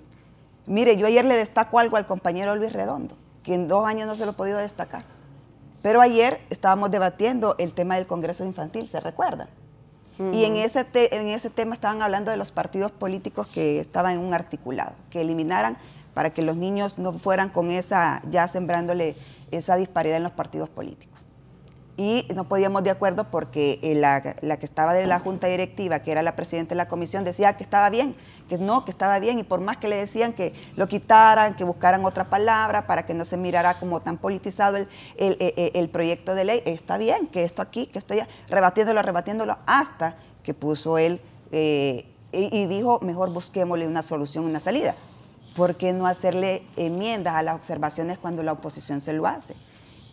Mire, yo ayer le destaco algo al compañero Luis Redondo, que en dos años no se lo he podido destacar. Pero ayer estábamos debatiendo el tema del Congreso Infantil, ¿se recuerda? Y en ese, en ese tema estaban hablando de los partidos políticos que estaban en un articulado, que eliminaran para que los niños no fueran con esa, ya sembrándole esa disparidad en los partidos políticos y no podíamos de acuerdo porque eh, la, que estaba de la junta directiva, que era la presidenta de la comisión, decía que estaba bien, que no, que estaba bien, y por más que le decían que lo quitaran, que buscaran otra palabra para que no se mirara como tan politizado el, el, eh, eh, proyecto de ley, está bien, que esto aquí, que estoy rebatiéndolo, rebatiéndolo, hasta que puso él y, y dijo, mejor busquémosle una solución, una salida. ¿Por qué no hacerle enmiendas a las observaciones cuando la oposición se lo hace?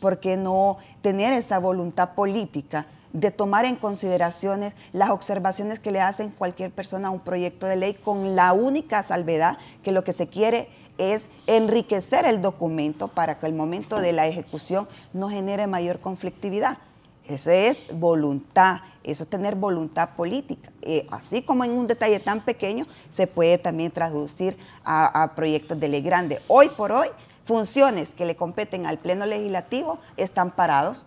¿por qué no tener esa voluntad política? de tomar en consideraciones las observaciones que le hacen cualquier persona a un proyecto de ley con la única salvedad que lo que se quiere es enriquecer el documento para que el momento de la ejecución no genere mayor conflictividad. Eso es voluntad, eso es tener voluntad política. Eh, así como en un detalle tan pequeño, se puede también traducir a, a proyectos de ley grande. Hoy por hoy, funciones que le competen al Pleno Legislativo están parados.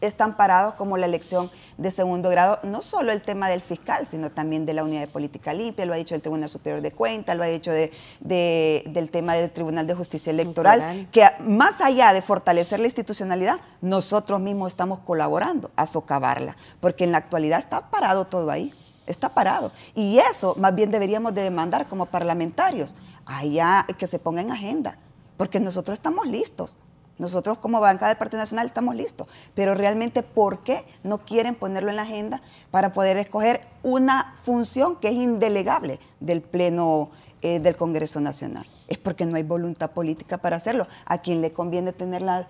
Están parados como la elección de segundo grado, no solo el tema del fiscal, sino también de la unidad de política limpia, lo ha dicho el Tribunal Superior de Cuentas, lo ha dicho del tema del Tribunal de Justicia Electoral, que más allá de fortalecer la institucionalidad, nosotros mismos estamos colaborando a socavarla, porque en la actualidad está parado todo ahí está parado. Y eso más bien deberíamos de demandar como parlamentarios, allá que se ponga en agenda porque nosotros estamos listos. Nosotros como banca del Partido Nacional estamos listos, pero realmente ¿por qué no quieren ponerlo en la agenda para poder escoger una función que es indelegable del Pleno eh, del Congreso Nacional? Es porque no hay voluntad política para hacerlo. ¿A quién le conviene tener la,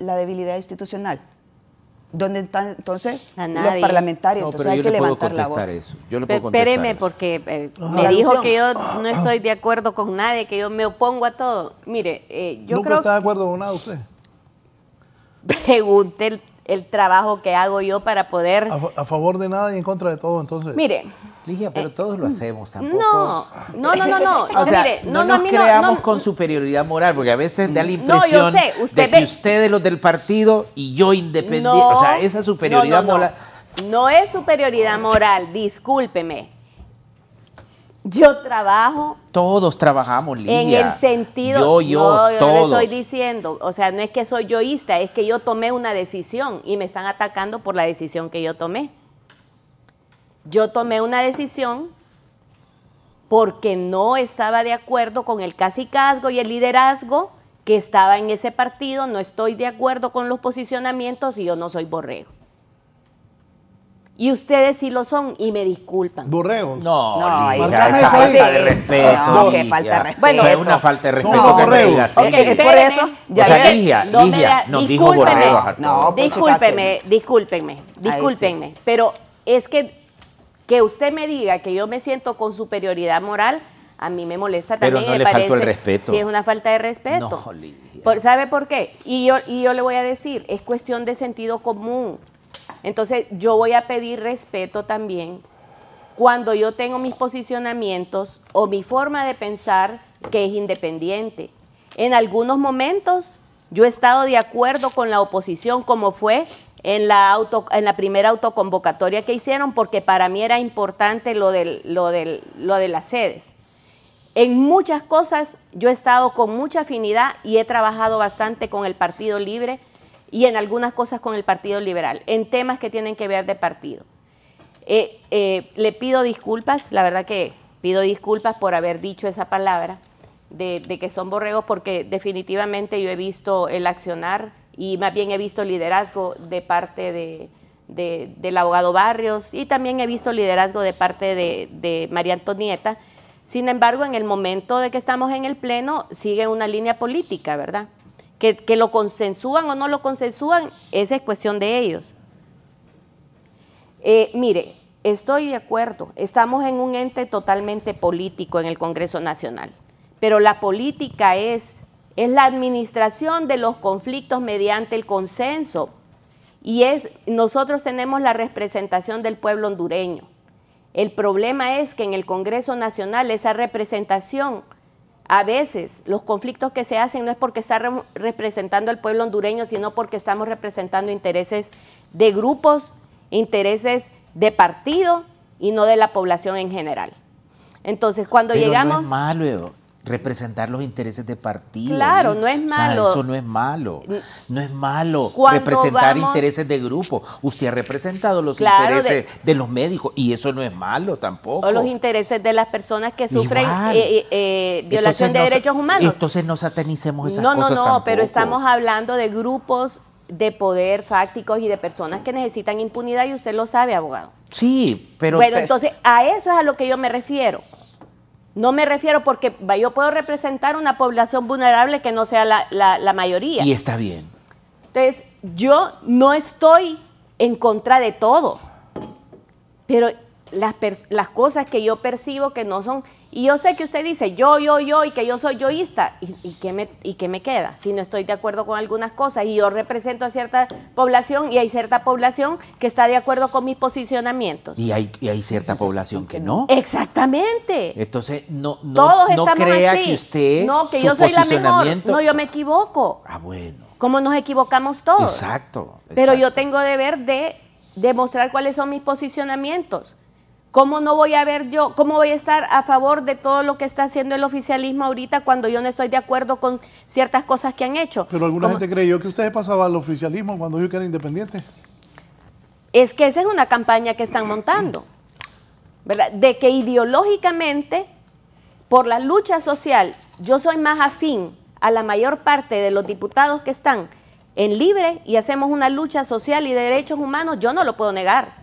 la debilidad institucional? ¿Dónde están entonces los parlamentarios? No, entonces hay que le levantar la voz. Eso. Yo le Espéreme, porque eh, ah, me dijo que yo ah, no ah. estoy de acuerdo con nadie, que yo me opongo a todo. Mire, eh, yo ¿Nunca está de acuerdo con nada usted? (laughs) Pregunte el trabajo que hago yo para poder... A, favor de nada y en contra de todo, entonces. Mire. Ligia, pero eh, todos lo hacemos tampoco. No, no, no, no. no. (laughs) o sea, mire, no, no, nos creamos con superioridad moral, porque a veces da la impresión usted de ustedes los del partido y yo independiente. o sea, esa superioridad moral... No es superioridad moral, discúlpeme. Yo trabajo. Todos trabajamos, En el sentido. Yo, yo, yo estoy diciendo. O sea, no es que soy yoísta, es que yo tomé una decisión y me están atacando por la decisión que yo tomé. Yo tomé una decisión porque no estaba de acuerdo con el casicazgo y el liderazgo que estaba en ese partido, no estoy de acuerdo con los posicionamientos y yo no soy borrego. Y ustedes sí lo son y me disculpan. Borrego. No, no esa falta de respeto. No, falta respeto. Bueno, es una falta de respeto no, que me digas. Okay, es por eso. Ya o sea, Ligia, no Ligia, dijo No, discúlpeme, discúlpenme, discúlpenme. Pero es que que usted me diga que yo me siento con superioridad moral, a mí me molesta también. Pero no le parece, el respeto. Sí, es una falta de respeto. No, Ligia. ¿Sabe por qué? Y yo, y yo le voy a decir, es cuestión de sentido común. Entonces yo voy a pedir respeto también cuando yo tengo mis posicionamientos o mi forma de pensar que es independiente. En algunos momentos yo he estado de acuerdo con la oposición, como fue en la, primera autoconvocatoria que hicieron, porque para mí era importante lo, lo de las sedes. En muchas cosas yo he estado con mucha afinidad y he trabajado bastante con el Partido Libre y en algunas cosas con el Partido Liberal, en temas que tienen que ver de partido. Eh, eh, le pido disculpas, la verdad que pido disculpas por haber dicho esa palabra de, que son borregos, porque definitivamente yo he visto el accionar y más bien he visto liderazgo de parte del abogado Barrios y también he visto liderazgo de parte de María Antonieta. Sin embargo, en el momento de que estamos en el Pleno, sigue una línea política, ¿verdad? Que, lo consensúan o no lo consensúan, esa es cuestión de ellos. Eh, mire, estoy de acuerdo, estamos en un ente totalmente político en el Congreso Nacional, pero la política es, es la administración de los conflictos mediante el consenso y es, nosotros tenemos la representación del pueblo hondureño. El problema es que en el Congreso Nacional esa representación a veces los conflictos que se hacen no es porque está representando al pueblo hondureño, sino porque estamos representando intereses de grupos, intereses de partido y no de la población en general. Entonces, cuando llegamos representar los intereses de partidos, Claro, no es malo. eso no es malo. No es malo representar intereses de grupo. Usted ha representado los intereses de... los médicos y eso no es malo tampoco. O los intereses de las personas que sufren eh, eh, eh, violación de derechos humanos. Entonces no satanicemos esas no, No, no, no, pero estamos hablando de grupos de poder fácticos y de personas que necesitan impunidad y usted lo sabe, abogado. Sí, pero... Bueno, entonces a eso es a lo que yo me refiero. No me refiero porque yo puedo representar una población vulnerable que no sea la, mayoría. Y está bien. Entonces, yo no estoy en contra de todo, pero las cosas que yo percibo que no son y yo sé que usted dice yo, yo, yo y que yo soy yoísta. ¿Y, y qué, me, y qué me queda? Si no estoy de acuerdo con algunas cosas y yo represento a cierta población y hay cierta población que está de acuerdo con mis posicionamientos. Y hay, cierta población que no. Exactamente. Entonces, no, no, Todos no crea que usted. No, que yo soy la mejor. No, yo me equivoco. Ah, bueno. Como nos equivocamos todos. exacto. Pero yo tengo deber de demostrar cuáles son mis posicionamientos. ¿Cómo no voy a ver yo, cómo voy a estar a favor de todo lo que está haciendo el oficialismo ahorita cuando yo no estoy de acuerdo con ciertas cosas que han hecho? Pero alguna gente creyó que ustedes pasaban al oficialismo cuando yo que era independiente. Es que esa es una campaña que están montando, ¿verdad? De que ideológicamente, por la lucha social, yo soy más afín a la mayor parte de los diputados que están en libre y hacemos una lucha social y de derechos humanos, yo no lo puedo negar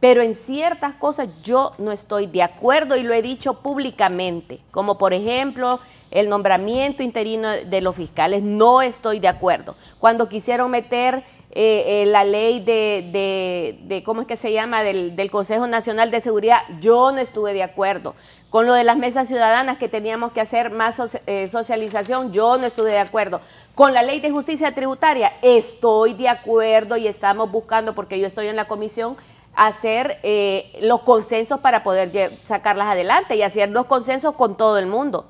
pero en ciertas cosas yo no estoy de acuerdo y lo he dicho públicamente, como por ejemplo el nombramiento interino de los fiscales, no estoy de acuerdo. Cuando quisieron meter eh, eh, la ley de, ¿cómo es que se llama?, del Consejo Nacional de Seguridad, yo no estuve de acuerdo. Con lo de las mesas ciudadanas que teníamos que hacer más eh, socialización, yo no estuve de acuerdo. Con la ley de justicia tributaria, estoy de acuerdo y estamos buscando, porque yo estoy en la comisión, hacer eh, los consensos para poder sacarlas adelante y hacer los consensos con todo el mundo,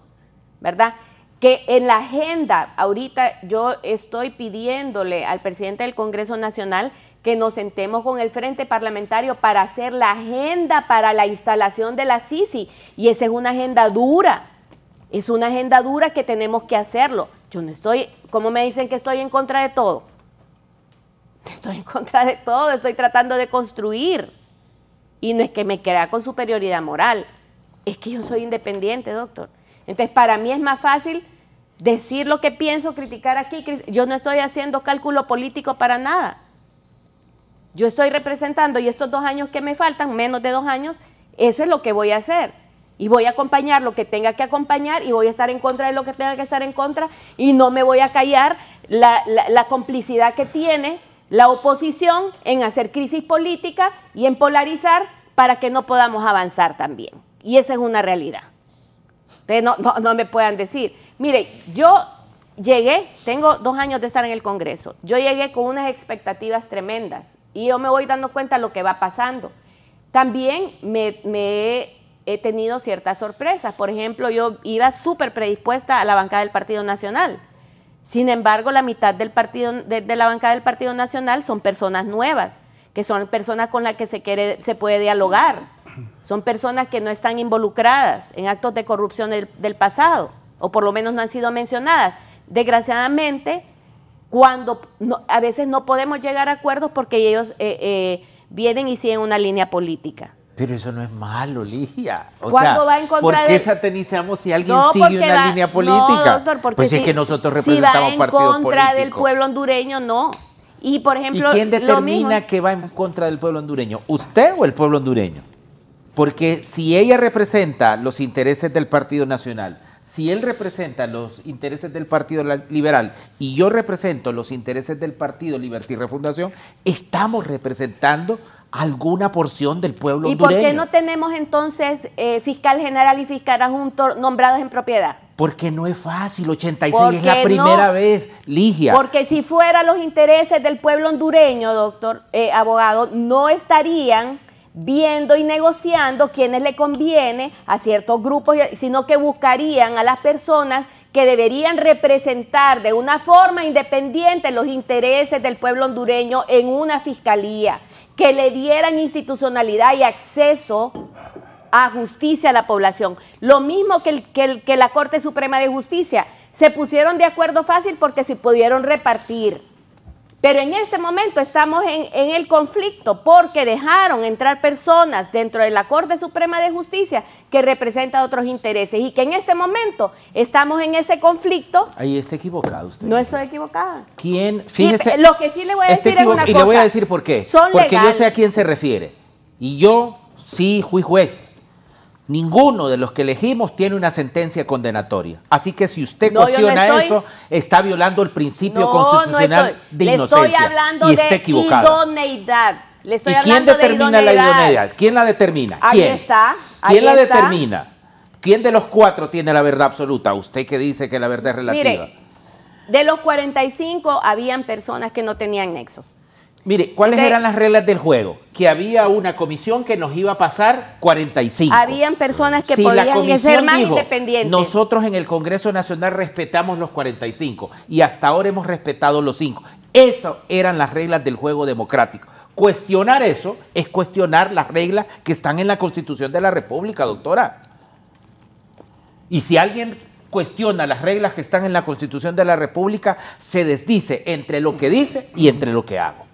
¿verdad? Que en la agenda, ahorita yo estoy pidiéndole al presidente del Congreso Nacional que nos sentemos con el Frente Parlamentario para hacer la agenda para la instalación de la Sisi Y esa es una agenda dura, es una agenda dura que tenemos que hacerlo. Yo no estoy, como me dicen que estoy en contra de todo, Estoy en contra de todo, estoy tratando de construir. Y no es que me crea con superioridad moral, es que yo soy independiente, doctor. Entonces, para mí es más fácil decir lo que pienso, criticar aquí. Yo no estoy haciendo cálculo político para nada. Yo estoy representando y estos dos años que me faltan, menos de dos años, eso es lo que voy a hacer. Y voy a acompañar lo que tenga que acompañar y voy a estar en contra de lo que tenga que estar en contra y no me voy a callar la, la complicidad que tiene la oposición en hacer crisis política y en polarizar para que no podamos avanzar también. Y esa es una realidad. Ustedes no, me puedan decir. Mire, yo llegué, tengo dos años de estar en el Congreso, yo llegué con unas expectativas tremendas y yo me voy dando cuenta de lo que va pasando. También me, he tenido ciertas sorpresas. Por ejemplo, yo iba súper predispuesta a la bancada del Partido Nacional sin embargo, la mitad del partido, de, la bancada del Partido Nacional son personas nuevas, que son personas con las que se, quiere, se puede dialogar. Son personas que no están involucradas en actos de corrupción del, pasado, o por lo menos no han sido mencionadas. Desgraciadamente, cuando a veces no podemos llegar a acuerdos porque ellos eh, eh, vienen y siguen una línea política. Pero eso no es malo, Ligia. O ¿por qué satanizamos si alguien sigue una línea política? No, porque pues si, es que nosotros representamos si va en contra del pueblo hondureño, no. Y por ejemplo, quién determina que va en contra del pueblo hondureño? ¿Usted o el pueblo hondureño? Porque si ella representa los intereses del Partido Nacional, si él representa los intereses del Partido Liberal y yo represento los intereses del Partido Libertad y Refundación, estamos representando alguna porción del pueblo ¿Y hondureño. ¿Y por qué no tenemos entonces eh, fiscal general y fiscal adjunto nombrados en propiedad? Porque no es fácil, 86 es la primera vez, Ligia. Porque si fuera los intereses del pueblo hondureño, doctor, eh, abogado, no estarían viendo y negociando quiénes le conviene a ciertos grupos, sino que buscarían a las personas que deberían representar de una forma independiente los intereses del pueblo hondureño en una fiscalía que le dieran institucionalidad y acceso a justicia a la población. Lo mismo que, que, la Corte Suprema de Justicia. Se pusieron de acuerdo fácil porque se pudieron repartir pero en este momento estamos en, el conflicto porque dejaron entrar personas dentro de la Corte Suprema de Justicia que representa otros intereses y que en este momento estamos en ese conflicto. Ahí está equivocado usted. No estoy equivocada. ¿Quién? Fíjese. lo que sí le voy a decir es una cosa. Y le voy a decir por qué. porque yo sé a quién se refiere. Y yo sí fui juez Ninguno de los que elegimos tiene una sentencia condenatoria. Así que si usted cuestiona eso, está violando el principio constitucional de inocencia. Le estoy hablando de equivocado. idoneidad. quién determina la idoneidad? ¿Quién la determina? Ahí está. ¿Quién la determina? ¿Quién de los cuatro tiene la verdad absoluta? Usted que dice que la verdad es relativa. de los 45 habían personas que no tenían nexo. Mire, ¿cuáles eran las reglas del juego? Que había una comisión que nos iba a pasar 45. Habían personas que podían ser más independientes. Nosotros en el Congreso Nacional respetamos los 45 y hasta ahora hemos respetado los 5. Esas eran las reglas del juego democrático. Cuestionar eso es cuestionar las reglas que están en la Constitución de la República, doctora. Y si alguien cuestiona las reglas que están en la Constitución de la República, se desdice entre lo que dice y entre lo que hago.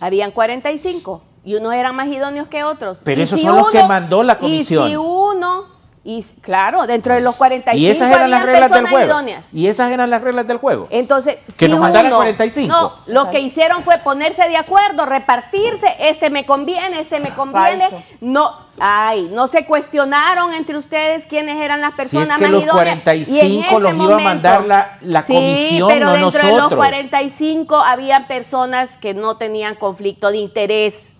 Habían 45 y unos eran más idóneos que otros. Pero esos son los que mandó la comisión. Y si uno y claro, dentro de los 45 y esas eran las reglas del juego. Y esas eran las reglas del juego. Entonces, que nos mandaran 45. No, lo que hicieron fue ponerse de acuerdo, repartirse, este me conviene, este me conviene. No, ay, no se cuestionaron entre ustedes quiénes eran las personas si es que los 45 los iba a mandar la, la sí, pero dentro de los 45 había personas que no tenían conflicto de interés.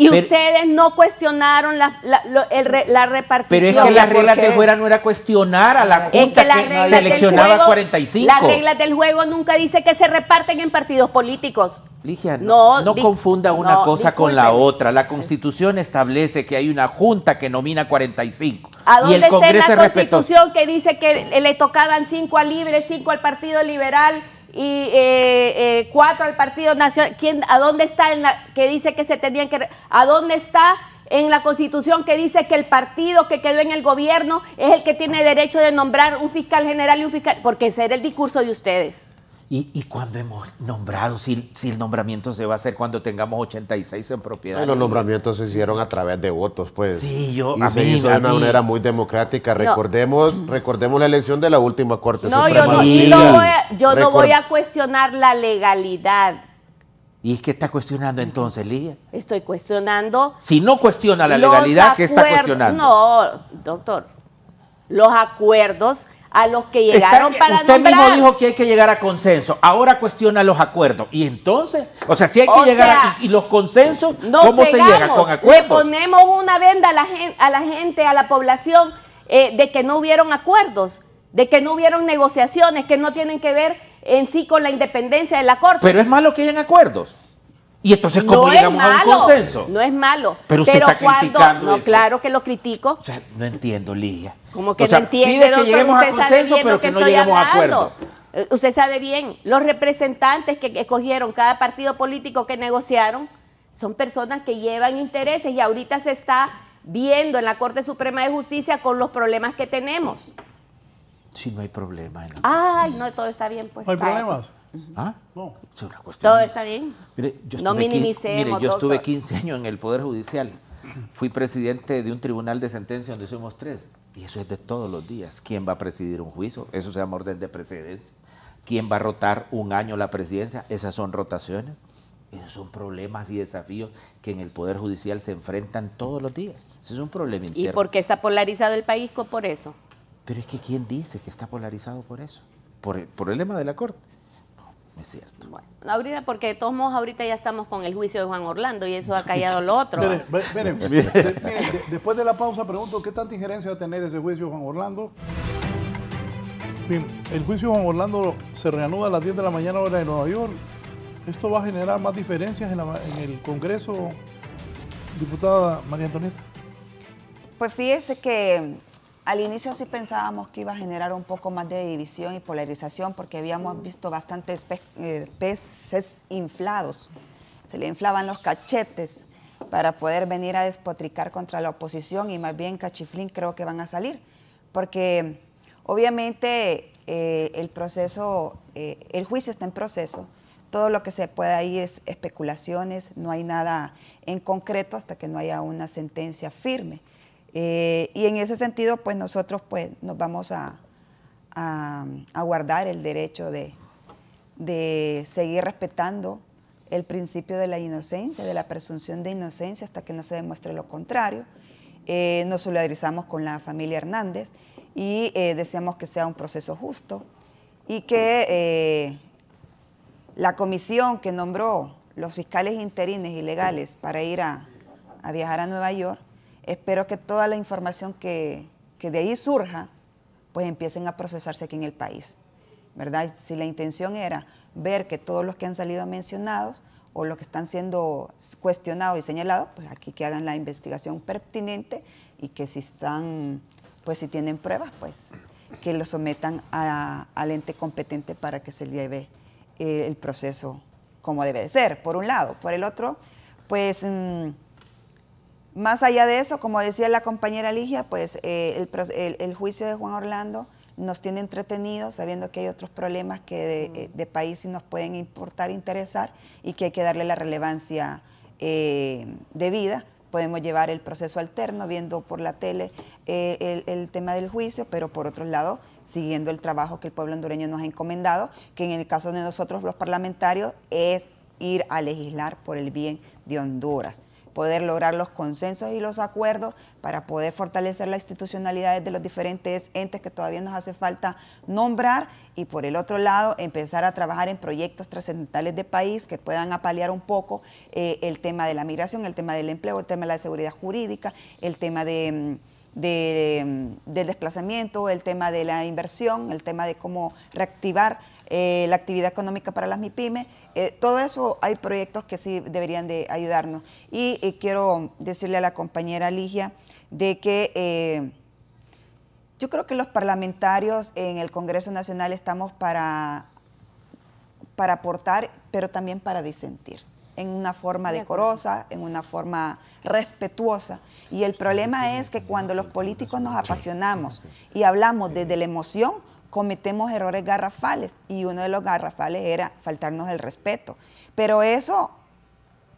Y ustedes no cuestionaron la, la, la, el, la repartición. Pero es que las reglas del juego no era cuestionar a la Junta que, seleccionaba 45. Las reglas del juego nunca dice que se reparten en partidos políticos. Ligia, no, no, confunda una cosa con la otra. La Constitución establece que hay una Junta que nomina 45. ¿A dónde está la Constitución que dice que le tocaban 5 a Libre, 5 al Partido Liberal? y eh, eh, cuatro al Partido Nacional. ¿A dónde está en la, que dice que se tenían que... ¿A dónde está en la Constitución que dice que el partido que quedó en el gobierno es el que tiene derecho de nombrar un fiscal general y un fiscal? Porque ese era el discurso de ustedes. Y, cuándo cuando hemos nombrado, si, el nombramiento se va a hacer cuando tengamos 86 en propiedad. los nombramientos se hicieron a través de votos, pues. Sí, yo. Y se hizo de una manera muy democrática. Recordemos, recordemos la elección de la última Corte Suprema. no, yo no voy a cuestionar la legalidad. ¿Y es que está cuestionando entonces, Lidia? Estoy cuestionando. Si no cuestiona la legalidad, ¿qué está cuestionando? No, doctor. Los acuerdos a los que llegaron para usted mismo dijo que hay que llegar a consenso. Ahora cuestiona los acuerdos. Y entonces, o sea, si hay que llegar a y los consensos, ¿cómo se llega con acuerdos? Le ponemos una venda a la gente, a la, gente, a la población eh, de que no hubieron acuerdos, de que no hubieron negociaciones, que no tienen que ver en sí con la independencia de la Corte. Pero es malo que hayan acuerdos. Y entonces, ¿cómo no llegamos a un consenso? No es malo. Pero usted está cuando, claro que lo critico. O sea, no entiendo, Ligia. Como que no entiende, pide que lleguemos a consenso, pero que, no acuerdo. Eh, usted sabe bien, los representantes que escogieron cada partido político que negociaron son personas que llevan intereses y ahorita se está viendo en la Corte Suprema de Justicia con los problemas que tenemos. Si no hay problema. ¿no? Ay, no, todo está bien. Pues, no hay problemas. ¿Ah? No. Es Todo está bien. yo no estuve, minimicemos. Mire, yo estuve 15 años en el Poder Judicial. Fui presidente de un tribunal de sentencia donde somos tres. Y eso es de todos los días. ¿Quién va a presidir un juicio? Eso se llama orden de precedencia. ¿Quién va a rotar un año la presidencia? Esas son rotaciones. Esos son problemas y desafíos que en el Poder Judicial se enfrentan todos los días. Ese es un problema interno. ¿Y por qué está polarizado el país por eso? Pero es que ¿quién dice que está polarizado por eso? Por el problema de la Corte. Es cierto. Bueno, ahorita, porque de todos modos ahorita ya estamos con el juicio de Juan Orlando y eso ha (laughs) callado lo otro. miren, (laughs) después de la pausa pregunto, ¿qué tanta injerencia va a tener ese juicio de Juan Orlando? el juicio de Juan Orlando se reanuda a las 10 de la mañana hora de Nueva York. ¿Esto va a generar más diferencias en, en el Congreso, diputada María Antonieta? Pues fíjese que al inicio sí pensábamos que iba a generar un poco más de división y polarización porque habíamos visto bastantes eh, peces inflados. Se le inflaban los cachetes para poder venir a despotricar contra la oposición y más bien cachiflín creo que van a salir. Porque obviamente eh, el proceso, eh, el juicio está en proceso. Todo lo que se puede ahí es especulaciones, no hay nada en concreto hasta que no haya una sentencia firme. Eh, y en ese sentido, pues nosotros pues, nos vamos a, guardar el derecho de, seguir respetando el principio de la inocencia, de la presunción de inocencia hasta que no se demuestre lo contrario. Eh, nos solidarizamos con la familia Hernández y eh, deseamos que sea un proceso justo y que la comisión que nombró los fiscales interines y legales para ir a, a viajar a Nueva York espero que toda la información que, de ahí surja, pues empiecen a procesarse aquí en el país. ¿verdad? Si la intención era ver que todos los que han salido mencionados o los que están siendo cuestionados y señalados, pues aquí que hagan la investigación pertinente y que si están, pues si tienen pruebas, pues que lo sometan al ente competente para que se lleve eh, el proceso como debe de ser, por un lado. Por el otro, pues... Mm, más allá de eso, como decía la compañera Ligia, pues eh, el, juicio de Juan Orlando nos tiene entretenidos sabiendo que hay otros problemas que de, mm. eh, país sí nos pueden importar, interesar y que hay que darle la relevancia eh, debida. Podemos llevar el proceso alterno, viendo por la tele el tema del juicio, pero por otro lado, siguiendo el trabajo que el pueblo hondureño nos ha encomendado, que en el caso de nosotros los parlamentarios es ir a legislar por el bien de Honduras poder lograr los consensos y los acuerdos para poder fortalecer las institucionalidades de los diferentes entes que todavía nos hace falta nombrar y por el otro lado empezar a trabajar en proyectos trascendentales de país que puedan apalear un poco eh, el tema de la migración, el tema del empleo, el tema de la seguridad jurídica, el tema De, mm, mm, del desplazamiento, el tema de la inversión, el tema de cómo reactivar eh, la actividad económica para las MIPIMES, eh, todo eso hay proyectos que sí deberían de ayudarnos. Y, eh, quiero decirle a la compañera Ligia de que... yo creo que los parlamentarios en el Congreso Nacional estamos para, para aportar, pero también para disentir, en una forma decorosa, en una forma respetuosa. Y el problema es que cuando los políticos nos apasionamos y hablamos desde la emoción, cometemos errores garrafales y uno de los garrafales era faltarnos el respeto. Pero eso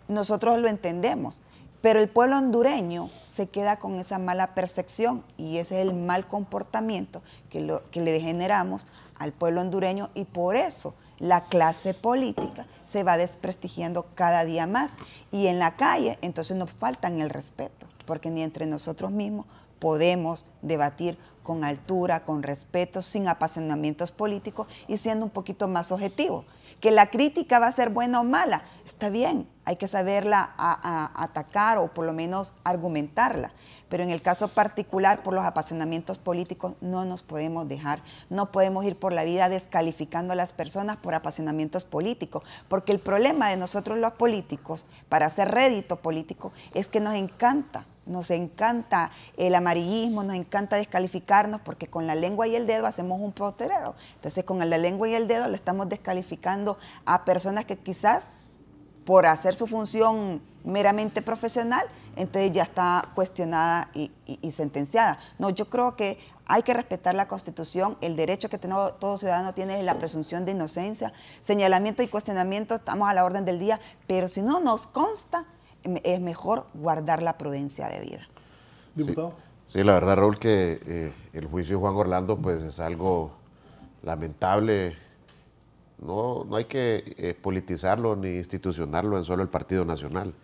nosotros lo entendemos, pero el pueblo hondureño se queda con esa mala percepción y ese es el mal comportamiento que, lo, que le degeneramos al pueblo hondureño y por eso la clase política se va desprestigiando cada día más y en la calle entonces nos faltan el respeto, porque ni entre nosotros mismos podemos debatir con altura, con respeto, sin apasionamientos políticos y siendo un poquito más objetivo. Que la crítica va a ser buena o mala, está bien, hay que saberla atacar o por lo menos argumentarla. Pero en el caso particular, por los apasionamientos políticos, no nos podemos dejar, no podemos ir por la vida descalificando a las personas por apasionamientos políticos, porque el problema de nosotros los políticos, para hacer rédito político, es que nos encanta nos encanta el amarillismo, nos encanta descalificarnos porque con la lengua y el dedo hacemos un posterero. Entonces con la lengua y el dedo lo estamos descalificando a personas que quizás por hacer su función meramente profesional, entonces ya está cuestionada y, sentenciada. No, yo creo que hay que respetar la Constitución, el derecho que todo ciudadano tiene es la presunción de inocencia, señalamiento y cuestionamiento, estamos a la orden del día, pero si no nos consta, es mejor guardar la prudencia de vida. Diputado. Sí, la verdad, Raúl, que eh, el juicio de Juan Orlando pues es algo lamentable. No, no hay que eh, politizarlo ni institucionarlo en solo el Partido Nacional.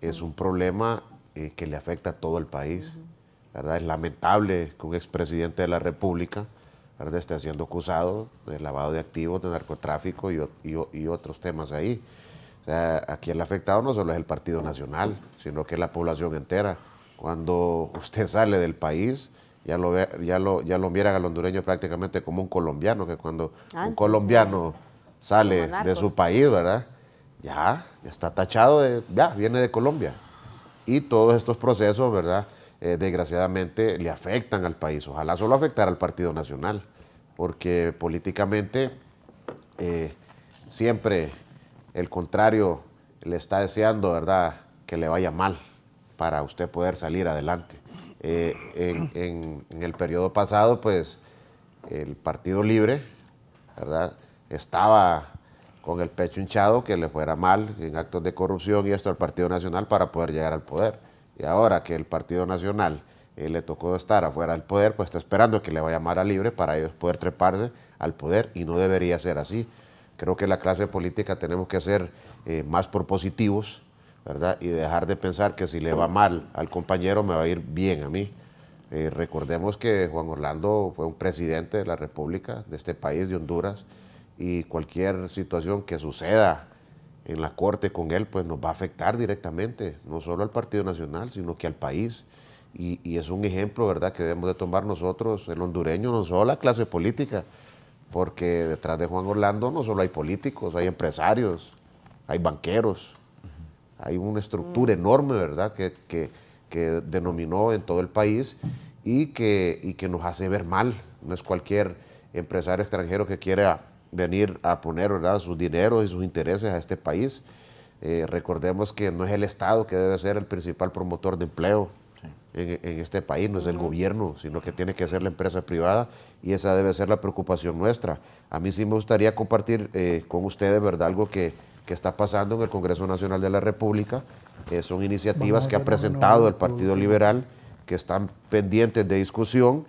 Es un problema eh, que le afecta a todo el país. ¿verdad? Es lamentable que un expresidente de la República ¿verdad? esté siendo acusado de lavado de activos, de narcotráfico y, y, y otros temas ahí sea, aquí el afectado no solo es el Partido Nacional, sino que es la población entera. Cuando usted sale del país, ya lo, ya lo, ya lo miran al hondureño prácticamente como un colombiano, que cuando un ah, colombiano sale de su país, ¿verdad? Ya, ya está tachado, de, ya, viene de Colombia. Y todos estos procesos, ¿verdad? Eh, desgraciadamente le afectan al país. Ojalá solo afectara al Partido Nacional, porque políticamente eh, siempre el contrario le está deseando, ¿verdad?, que le vaya mal para usted poder salir adelante. Eh, en, el periodo pasado, pues, el Partido Libre, ¿verdad?, estaba con el pecho hinchado que le fuera mal en actos de corrupción y esto al Partido Nacional para poder llegar al poder. Y ahora que el Partido Nacional eh, le tocó estar afuera del poder, pues está esperando que le vaya mal a Libre para ellos poder treparse al poder y no debería ser así. Creo que la clase política tenemos que ser eh, más propositivos, ¿verdad? Y dejar de pensar que si le va mal al compañero me va a ir bien a mí. Eh, recordemos que Juan Orlando fue un presidente de la República, de este país, de Honduras, y cualquier situación que suceda en la corte con él, pues nos va a afectar directamente, no solo al Partido Nacional, sino que al país. Y, es un ejemplo, ¿verdad?, que debemos de tomar nosotros, el hondureño, no solo la clase política, porque detrás de Juan Orlando no solo hay políticos, hay empresarios, hay banqueros, hay una estructura mm. enorme, ¿verdad?, que, que, denominó en todo el país y que, que nos hace ver mal. No es cualquier empresario extranjero que quiera venir a poner ¿verdad? sus dineros y sus intereses a este país. Eh, recordemos que no es el Estado que debe ser el principal promotor de empleo, en, este país, no es el gobierno, sino que tiene que ser la empresa privada y esa debe ser la preocupación nuestra. A mí sí me gustaría compartir eh, con ustedes, ¿verdad?, algo que, está pasando en el Congreso Nacional de la República. Eh, son iniciativas que ha presentado el Partido Liberal que están pendientes de discusión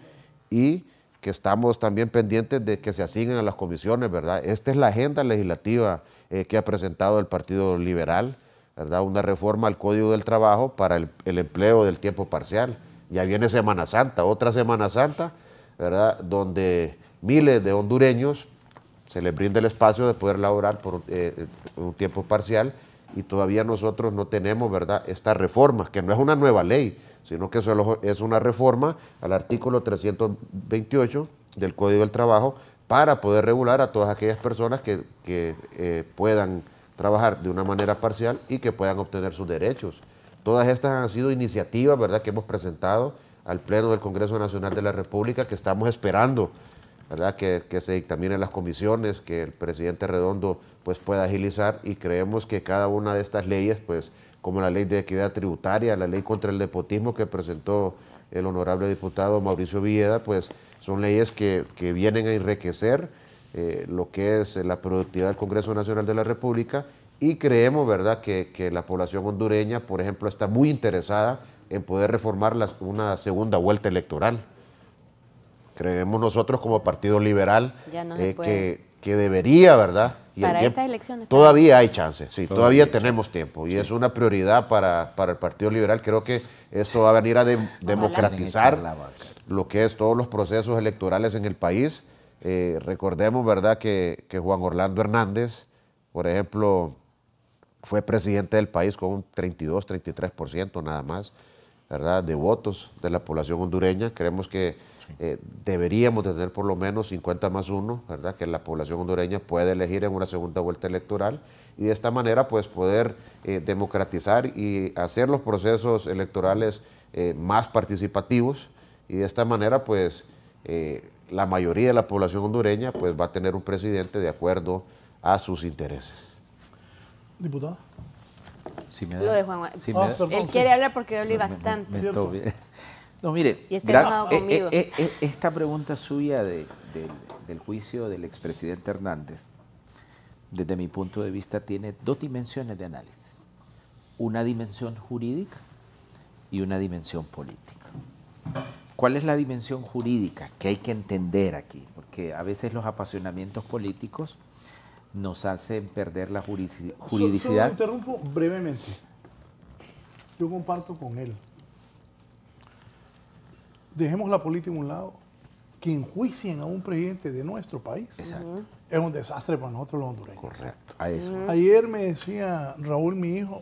y que estamos también pendientes de que se asignen a las comisiones, ¿verdad? Esta es la agenda legislativa eh, que ha presentado el Partido Liberal. Una reforma al Código del Trabajo para el, empleo del tiempo parcial. Ya viene Semana Santa, otra Semana Santa, ¿verdad? Donde miles de hondureños se les brinda el espacio de poder laborar por eh, un tiempo parcial y todavía nosotros no tenemos, ¿verdad?, esta reforma, que no es una nueva ley, sino que solo es una reforma al artículo 328 del Código del Trabajo para poder regular a todas aquellas personas que, que eh, puedan trabajar de una manera parcial y que puedan obtener sus derechos. Todas estas han sido iniciativas ¿verdad? que hemos presentado al Pleno del Congreso Nacional de la República, que estamos esperando ¿verdad? Que, se dictaminen las comisiones, que el presidente Redondo pues, pueda agilizar y creemos que cada una de estas leyes, pues, como la ley de equidad tributaria, la ley contra el nepotismo que presentó el honorable diputado Mauricio Villeda, pues son leyes que, que vienen a enriquecer eh, lo que es eh, la productividad del Congreso Nacional de la República y creemos, ¿verdad?, que, la población hondureña, por ejemplo, está muy interesada en poder reformar las, una segunda vuelta electoral. Creemos nosotros como Partido Liberal eh, que, debería, ¿verdad? Todavía hay chance, sí, todavía, tenemos tiempo y es una prioridad para, el Partido Liberal. Creo que esto va a venir a democratizar lo que es todos los procesos electorales en el país eh, recordemos, ¿verdad?, que, Juan Orlando Hernández, por ejemplo, fue presidente del país con un 32, 33% nada más, ¿verdad?, de votos de la población hondureña. Creemos que eh, deberíamos tener por lo menos 50 más 1, ¿verdad?, que la población hondureña puede elegir en una segunda vuelta electoral y de esta manera, pues, poder eh, democratizar y hacer los procesos electorales más participativos y de esta manera, pues, la mayoría de la población hondureña pues va a tener un presidente de acuerdo a sus intereses. Diputado. Si me da, él quiere hablar porque yo leí pues bastante. (laughs) no, mire, y está eh, eh, eh, esta pregunta suya del juicio del expresidente Hernández, desde mi punto de vista, tiene dos dimensiones de análisis. Una dimensión jurídica y una dimensión política. ¿Cuál es la dimensión jurídica que hay que entender aquí? Porque a veces los apasionamientos políticos nos hacen perder la juridicidad. Solo, interrumpo brevemente. Yo comparto con él. Dejemos la política a un lado. Que enjuicien a un presidente de nuestro país. Exacto. Es un desastre para nosotros los hondureños. Correcto. A eso. Ayer me decía Raúl, mi hijo,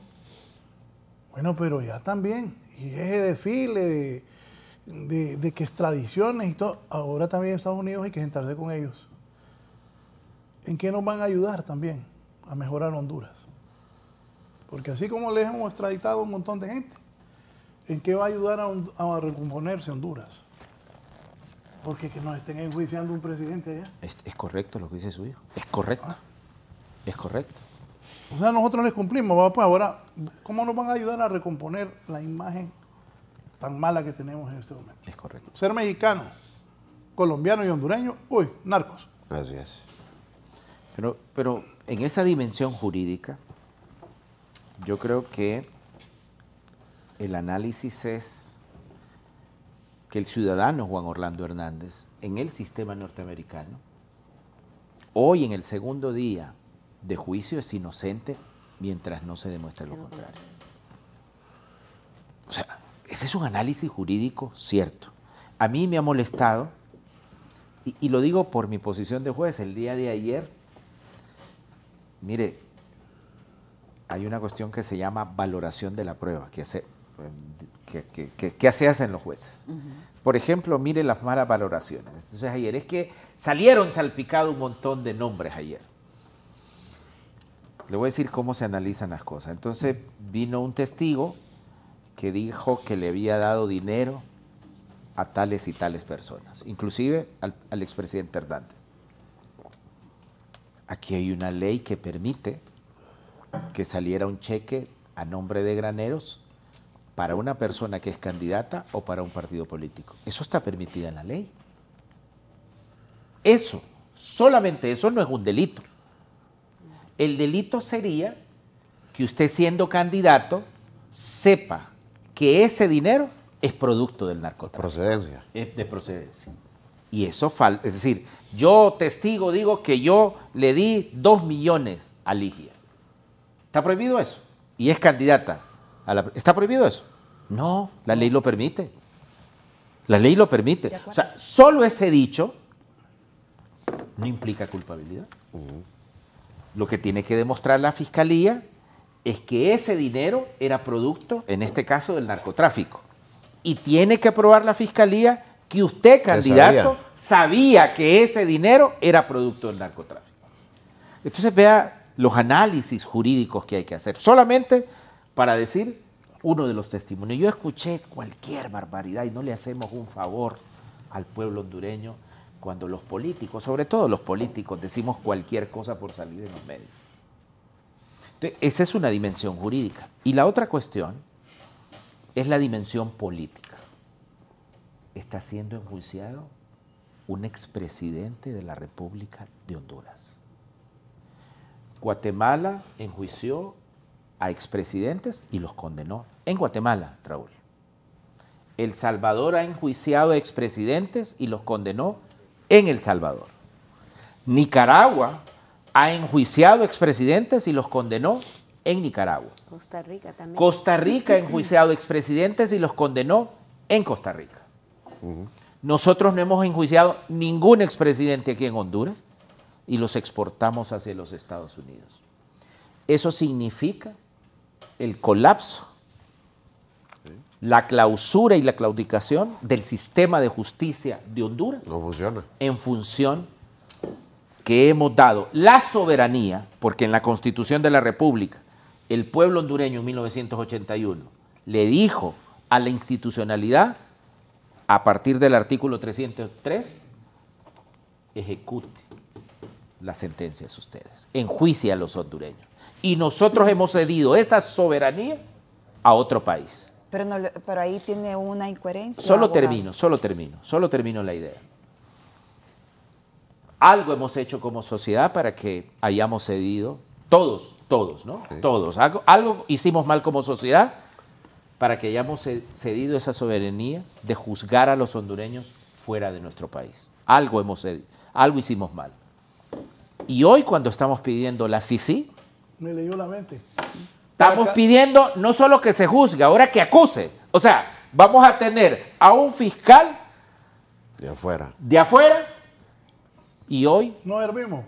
bueno, pero ya también. Y ese desfile de de, que extradiciones y todo, ahora también en Estados Unidos hay que sentarse con ellos. ¿En qué nos van a ayudar también a mejorar Honduras? Porque así como les hemos extraditado un montón de gente, ¿en qué va a ayudar a, recomponerse Honduras? Porque que nos estén enjuiciando un presidente allá. Es, correcto lo que dice su hijo. Es correcto. Ah. Es correcto. O sea, nosotros les cumplimos. ahora, ¿cómo nos van a ayudar a recomponer la imagen tan mala que tenemos en este momento. Es correcto. Ser mexicano, colombiano y hondureño, uy, narcos. Gracias. Pero, pero en esa dimensión jurídica, yo creo que el análisis es que el ciudadano Juan Orlando Hernández, en el sistema norteamericano, hoy en el segundo día de juicio es inocente mientras no se demuestre lo contrario. O sea, ese es un análisis jurídico cierto. A mí me ha molestado, y, lo digo por mi posición de juez, el día de ayer, mire, hay una cuestión que se llama valoración de la prueba, que, hace, se hacen los jueces. Por ejemplo, mire las malas valoraciones. Entonces ayer es que salieron salpicados un montón de nombres ayer. Le voy a decir cómo se analizan las cosas. Entonces vino un testigo que dijo que le había dado dinero a tales y tales personas, inclusive al, expresidente Hernández. Aquí hay una ley que permite que saliera un cheque a nombre de graneros para una persona que es candidata o para un partido político. Eso está permitido en la ley. Eso, solamente eso no es un delito. El delito sería que usted siendo candidato sepa que ese dinero es producto del narcotráfico. Procedencia. Es de procedencia. Y eso falta. Es decir, yo testigo digo que yo le di dos millones a Ligia. ¿Está prohibido eso? Y es candidata. A la ¿Está prohibido eso? No, la ley lo permite. La ley lo permite. O sea, solo ese dicho no implica culpabilidad. Lo que tiene que demostrar la fiscalía es que ese dinero era producto, en este caso, del narcotráfico. Y tiene que probar la fiscalía que usted, candidato, sabía. que ese dinero era producto del narcotráfico. Entonces vea los análisis jurídicos que hay que hacer, solamente para decir uno de los testimonios. Yo escuché cualquier barbaridad y no le hacemos un favor al pueblo hondureño cuando los políticos, sobre todo los políticos, decimos cualquier cosa por salir en los medios esa es una dimensión jurídica. Y la otra cuestión es la dimensión política. Está siendo enjuiciado un expresidente de la República de Honduras. Guatemala enjuició a expresidentes y los condenó. En Guatemala, Raúl. El Salvador ha enjuiciado a expresidentes y los condenó en El Salvador. Nicaragua ha enjuiciado expresidentes y los condenó en Nicaragua. Costa Rica también. Costa Rica ha enjuiciado expresidentes y los condenó en Costa Rica. Nosotros no hemos enjuiciado ningún expresidente aquí en Honduras y los exportamos hacia los Estados Unidos. Eso significa el colapso, la clausura y la claudicación del sistema de justicia de Honduras. No funciona. En función que hemos dado la soberanía, porque en la Constitución de la República el pueblo hondureño en 1981 le dijo a la institucionalidad, a partir del artículo 303, ejecute las sentencias ustedes, enjuicia a los hondureños. Y nosotros hemos cedido esa soberanía a otro país. Pero, ahí tiene una incoherencia. Solo termino, solo termino, solo termino la idea. Algo hemos hecho como sociedad para que hayamos cedido, todos, todos, ¿no? Todos. Algo, hicimos mal como sociedad para que hayamos cedido esa soberanía de juzgar a los hondureños fuera de nuestro país. Algo hemos algo hicimos mal. Y hoy cuando estamos pidiendo la CICI. Me leyó la mente. Estamos pidiendo no solo que se juzgue, ahora que acuse. O sea, vamos a tener a un fiscal de afuera. De afuera y hoy... No dormimos.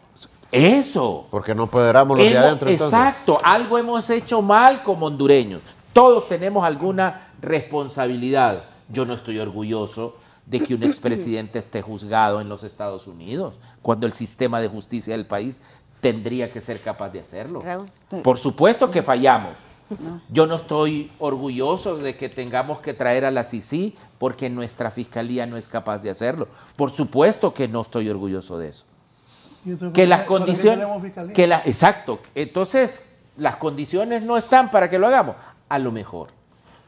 Eso. Porque no empoderamos los de adentro. Exacto, algo hemos hecho mal como hondureños. Todos tenemos alguna responsabilidad. Yo no estoy orgulloso de que un expresidente (coughs) esté juzgado en los Estados Unidos, cuando el sistema de justicia del país tendría que ser capaz de hacerlo. Por supuesto que fallamos, yo no estoy orgulloso de que tengamos que traer a la CICI porque nuestra fiscalía no es capaz de hacerlo. Por supuesto que no estoy orgulloso de eso. que las condiciones... Que la, exacto. Entonces, las condiciones no están para que lo hagamos. A lo mejor.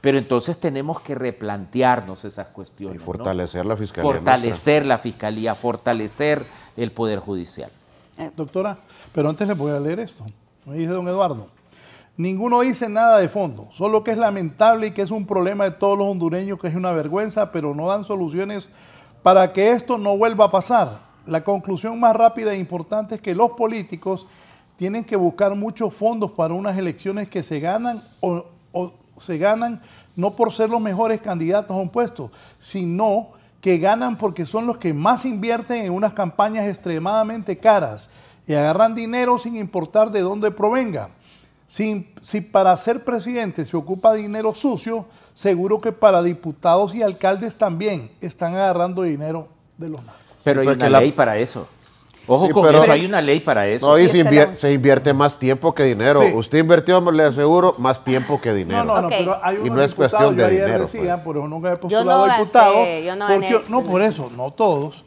Pero entonces tenemos que replantearnos esas cuestiones. Y fortalecer la fiscalía. Fortalecer la fiscalía, fortalecer el Poder Judicial. Eh, doctora, pero antes le voy a leer esto. Me dice don Eduardo. Ninguno dice nada de fondo, solo que es lamentable y que es un problema de todos los hondureños, que es una vergüenza, pero no dan soluciones para que esto no vuelva a pasar. La conclusión más rápida e importante es que los políticos tienen que buscar muchos fondos para unas elecciones que se ganan o, se ganan no por ser los mejores candidatos a un puesto, sino que ganan porque son los que más invierten en unas campañas extremadamente caras y agarran dinero sin importar de dónde provenga. Si, para ser presidente se ocupa dinero sucio, seguro que para diputados y alcaldes también están agarrando dinero de los malos. Pero hay una ley para eso. Ojo con eso, hay una ley para eso. No, y se, invierte más tiempo que dinero. Usted invirtió, le aseguro, más tiempo que dinero. No, no, no, y no es cuestión de dinero. Pues. por he postulado yo no diputado. no, por eso, no todos.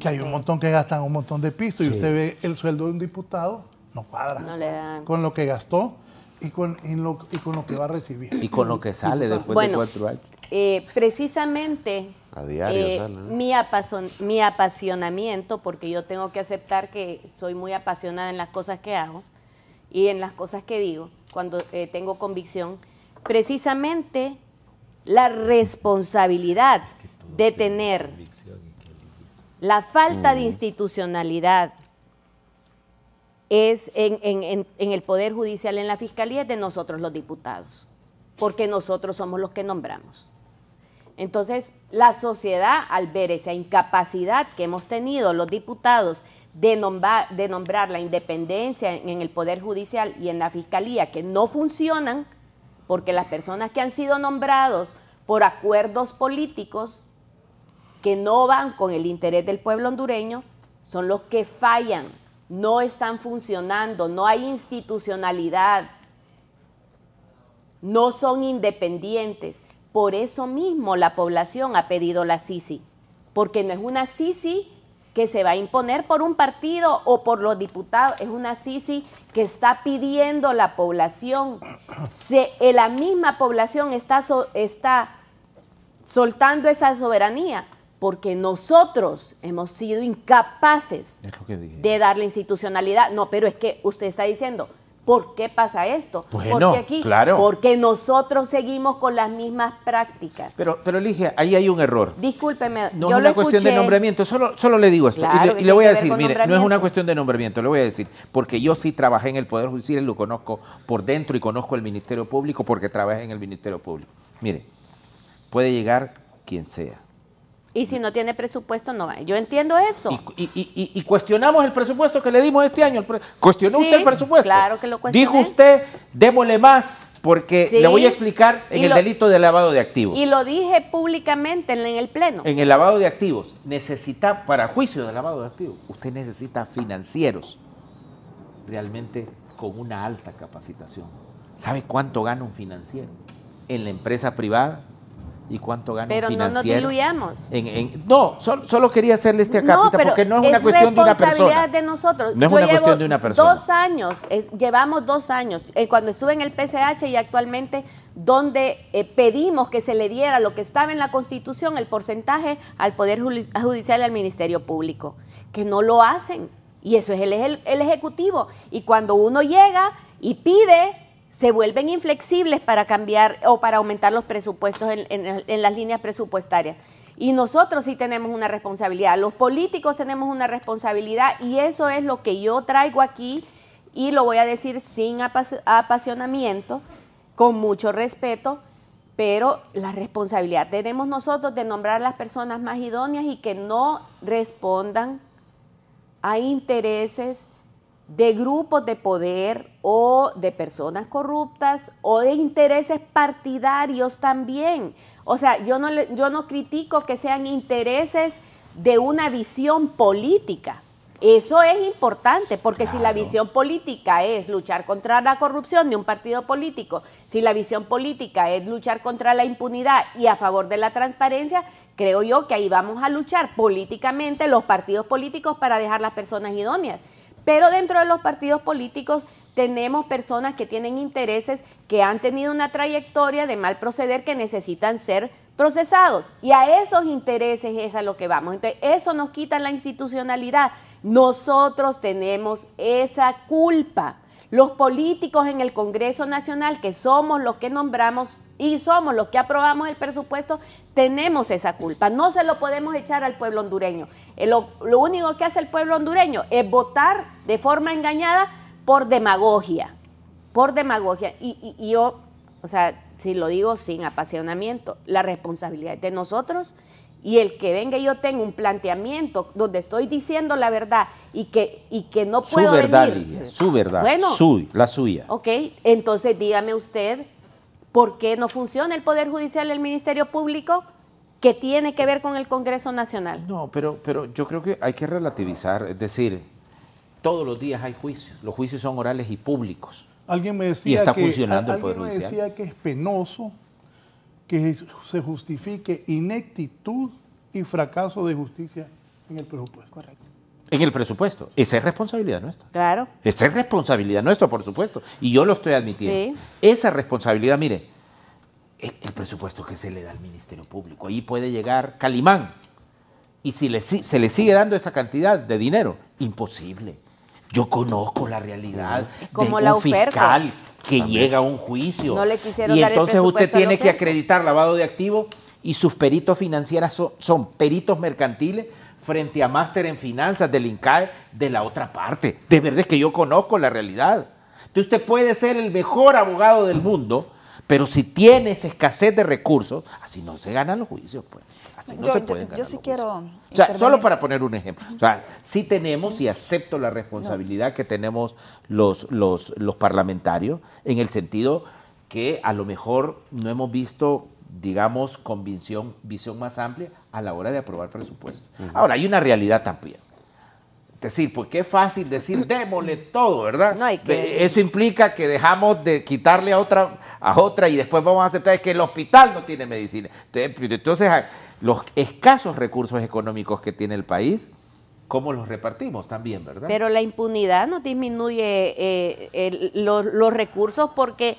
que hay un montón que gastan un montón de pisto y usted ve el sueldo de un diputado no cuadra. Con lo que gastó y con, lo, con lo que va a recibir. Y con lo que sale después de cuatro años. Eh, precisamente eh, mi, mi apasionamiento, porque yo tengo que aceptar que soy muy apasionada en las cosas que hago y en las cosas que digo, cuando eh, tengo convicción, precisamente la responsabilidad de tener la falta de mm. institucionalidad, es en, el Poder Judicial, en la Fiscalía, es de nosotros los diputados, porque nosotros somos los que nombramos. Entonces, la sociedad, al ver esa incapacidad que hemos tenido los diputados de nombrar, de nombrar la independencia en el Poder Judicial y en la Fiscalía, que no funcionan, porque las personas que han sido nombrados por acuerdos políticos que no van con el interés del pueblo hondureño son los que fallan no están funcionando, no hay institucionalidad, no son independientes. Por eso mismo la población ha pedido la Sisi, porque no es una Sisi que se va a imponer por un partido o por los diputados, es una Sisi que está pidiendo la población. Se, eh, la misma población está, está soltando esa soberanía porque nosotros hemos sido incapaces de darle institucionalidad. No, pero es que usted está diciendo, ¿por qué pasa esto? porque porque nosotros seguimos con las mismas prácticas. Pero, pero elige ahí hay un error. Discúlpeme, no es una cuestión de nombramiento, solo, solo le digo esto. y le, voy a decir, mire, no es una cuestión de nombramiento, le voy a decir, porque yo sí trabajé en el Poder Judicial y lo conozco por dentro y conozco el Ministerio Público porque trabajé en el Ministerio Público. Mire, puede llegar quien sea y si no tiene presupuesto, no va. Yo entiendo eso. Y, cuestionamos el presupuesto que le dimos este año. ¿Cuestionó usted el presupuesto? Claro que lo cuestioné. Dijo usted, démosle más, porque le voy a explicar en el delito de lavado de activos. Y lo dije públicamente en el Pleno. En el lavado de activos. Necesita, para juicio de lavado de activos, usted necesita financieros realmente con una alta capacitación. ¿Sabe cuánto gana un financiero? En la empresa privada, y cuánto gana pero Pero no nos diluyamos. no, solo, quería hacerle este acápite porque no es una cuestión de una persona. de nosotros. No es una cuestión de una persona. Dos años, llevamos dos años. Eh, cuando estuve en el PCH y actualmente donde eh, pedimos que se le diera lo que estaba en la Constitución, el porcentaje al Poder Judicial y al Ministerio Público, que no lo hacen. Y eso es el, el Ejecutivo. Y cuando uno llega y pide se vuelven inflexibles para cambiar o para aumentar los presupuestos en, las líneas presupuestarias. Y nosotros sí tenemos una responsabilidad, los políticos tenemos una responsabilidad y eso es lo que yo traigo aquí y lo voy a decir sin apasionamiento, con mucho respeto, pero la responsabilidad tenemos nosotros de nombrar a las personas más idóneas y que no respondan a intereses de grupos de poder o de personas corruptas o de intereses partidarios también. O sea, yo no, yo no critico que sean intereses de una visión política. Eso es importante, porque si la visión política es luchar contra la corrupción de un partido político, si la visión política es luchar contra la impunidad y a favor de la transparencia, creo yo que ahí vamos a luchar políticamente los partidos políticos para dejar las personas idóneas. Pero dentro de los partidos políticos tenemos personas que tienen intereses, que han tenido una trayectoria de mal proceder, que necesitan ser procesados. Y a esos intereses es a lo que vamos. Entonces, eso nos quita la institucionalidad. Nosotros tenemos esa culpa los políticos en el Congreso Nacional, que somos los que nombramos y somos los que aprobamos el presupuesto, tenemos esa culpa. No se lo podemos echar al pueblo hondureño. Eh, lo, único que hace el pueblo hondureño es votar de forma engañada por demagogia, por demagogia. Y, y yo, o sea, si lo digo sin apasionamiento, la responsabilidad es de nosotros y el que venga yo tengo un planteamiento donde estoy diciendo la verdad y que, y que no puedo su verdad, su verdad, bueno, la suya. Ok, entonces dígame usted, ¿por qué no funciona el Poder Judicial del el Ministerio Público? que tiene que ver con el Congreso Nacional. No, pero, pero yo creo que hay que relativizar, es decir, todos los días hay juicios, los juicios son orales y públicos. Alguien me decía está funcionando el me decía que es penoso que se justifique ineptitud y fracaso de justicia en el presupuesto. Correcto. En el presupuesto. Esa es responsabilidad nuestra. Claro. Esa es responsabilidad nuestra, por supuesto. Y yo lo estoy admitiendo. Esa responsabilidad, mire, el, el, presupuesto que se le da al Ministerio Público. Ahí puede llegar Calimán. Y si se le sigue dando esa cantidad de dinero, imposible. Yo conozco la realidad Como la un oferta. fiscal que llega a un juicio. y entonces usted tiene que acreditar lavado de activos y sus peritos financieros son, peritos mercantiles frente a máster en finanzas del INCAE de la otra parte. De verdad es que yo conozco la realidad. Entonces usted puede ser el mejor abogado del mundo, pero si esa escasez de recursos, así no se ganan los juicios. Pues yo, sí quiero. O sea, solo para poner un ejemplo. O sea, sí tenemos y acepto la responsabilidad que tenemos los, los, parlamentarios en el sentido que a lo mejor no hemos visto digamos, con visión, más amplia a la hora de aprobar presupuestos. Ahora, hay una realidad también. Es decir, pues qué fácil decir, (laughs) démosle todo, ¿verdad? Eh, eso implica que dejamos de quitarle a otra, a otra y después vamos a aceptar que el hospital no tiene medicina. Entonces, pues, entonces los escasos recursos económicos que tiene el país, cómo los repartimos también, ¿verdad? Pero la impunidad no disminuye eh, los, recursos porque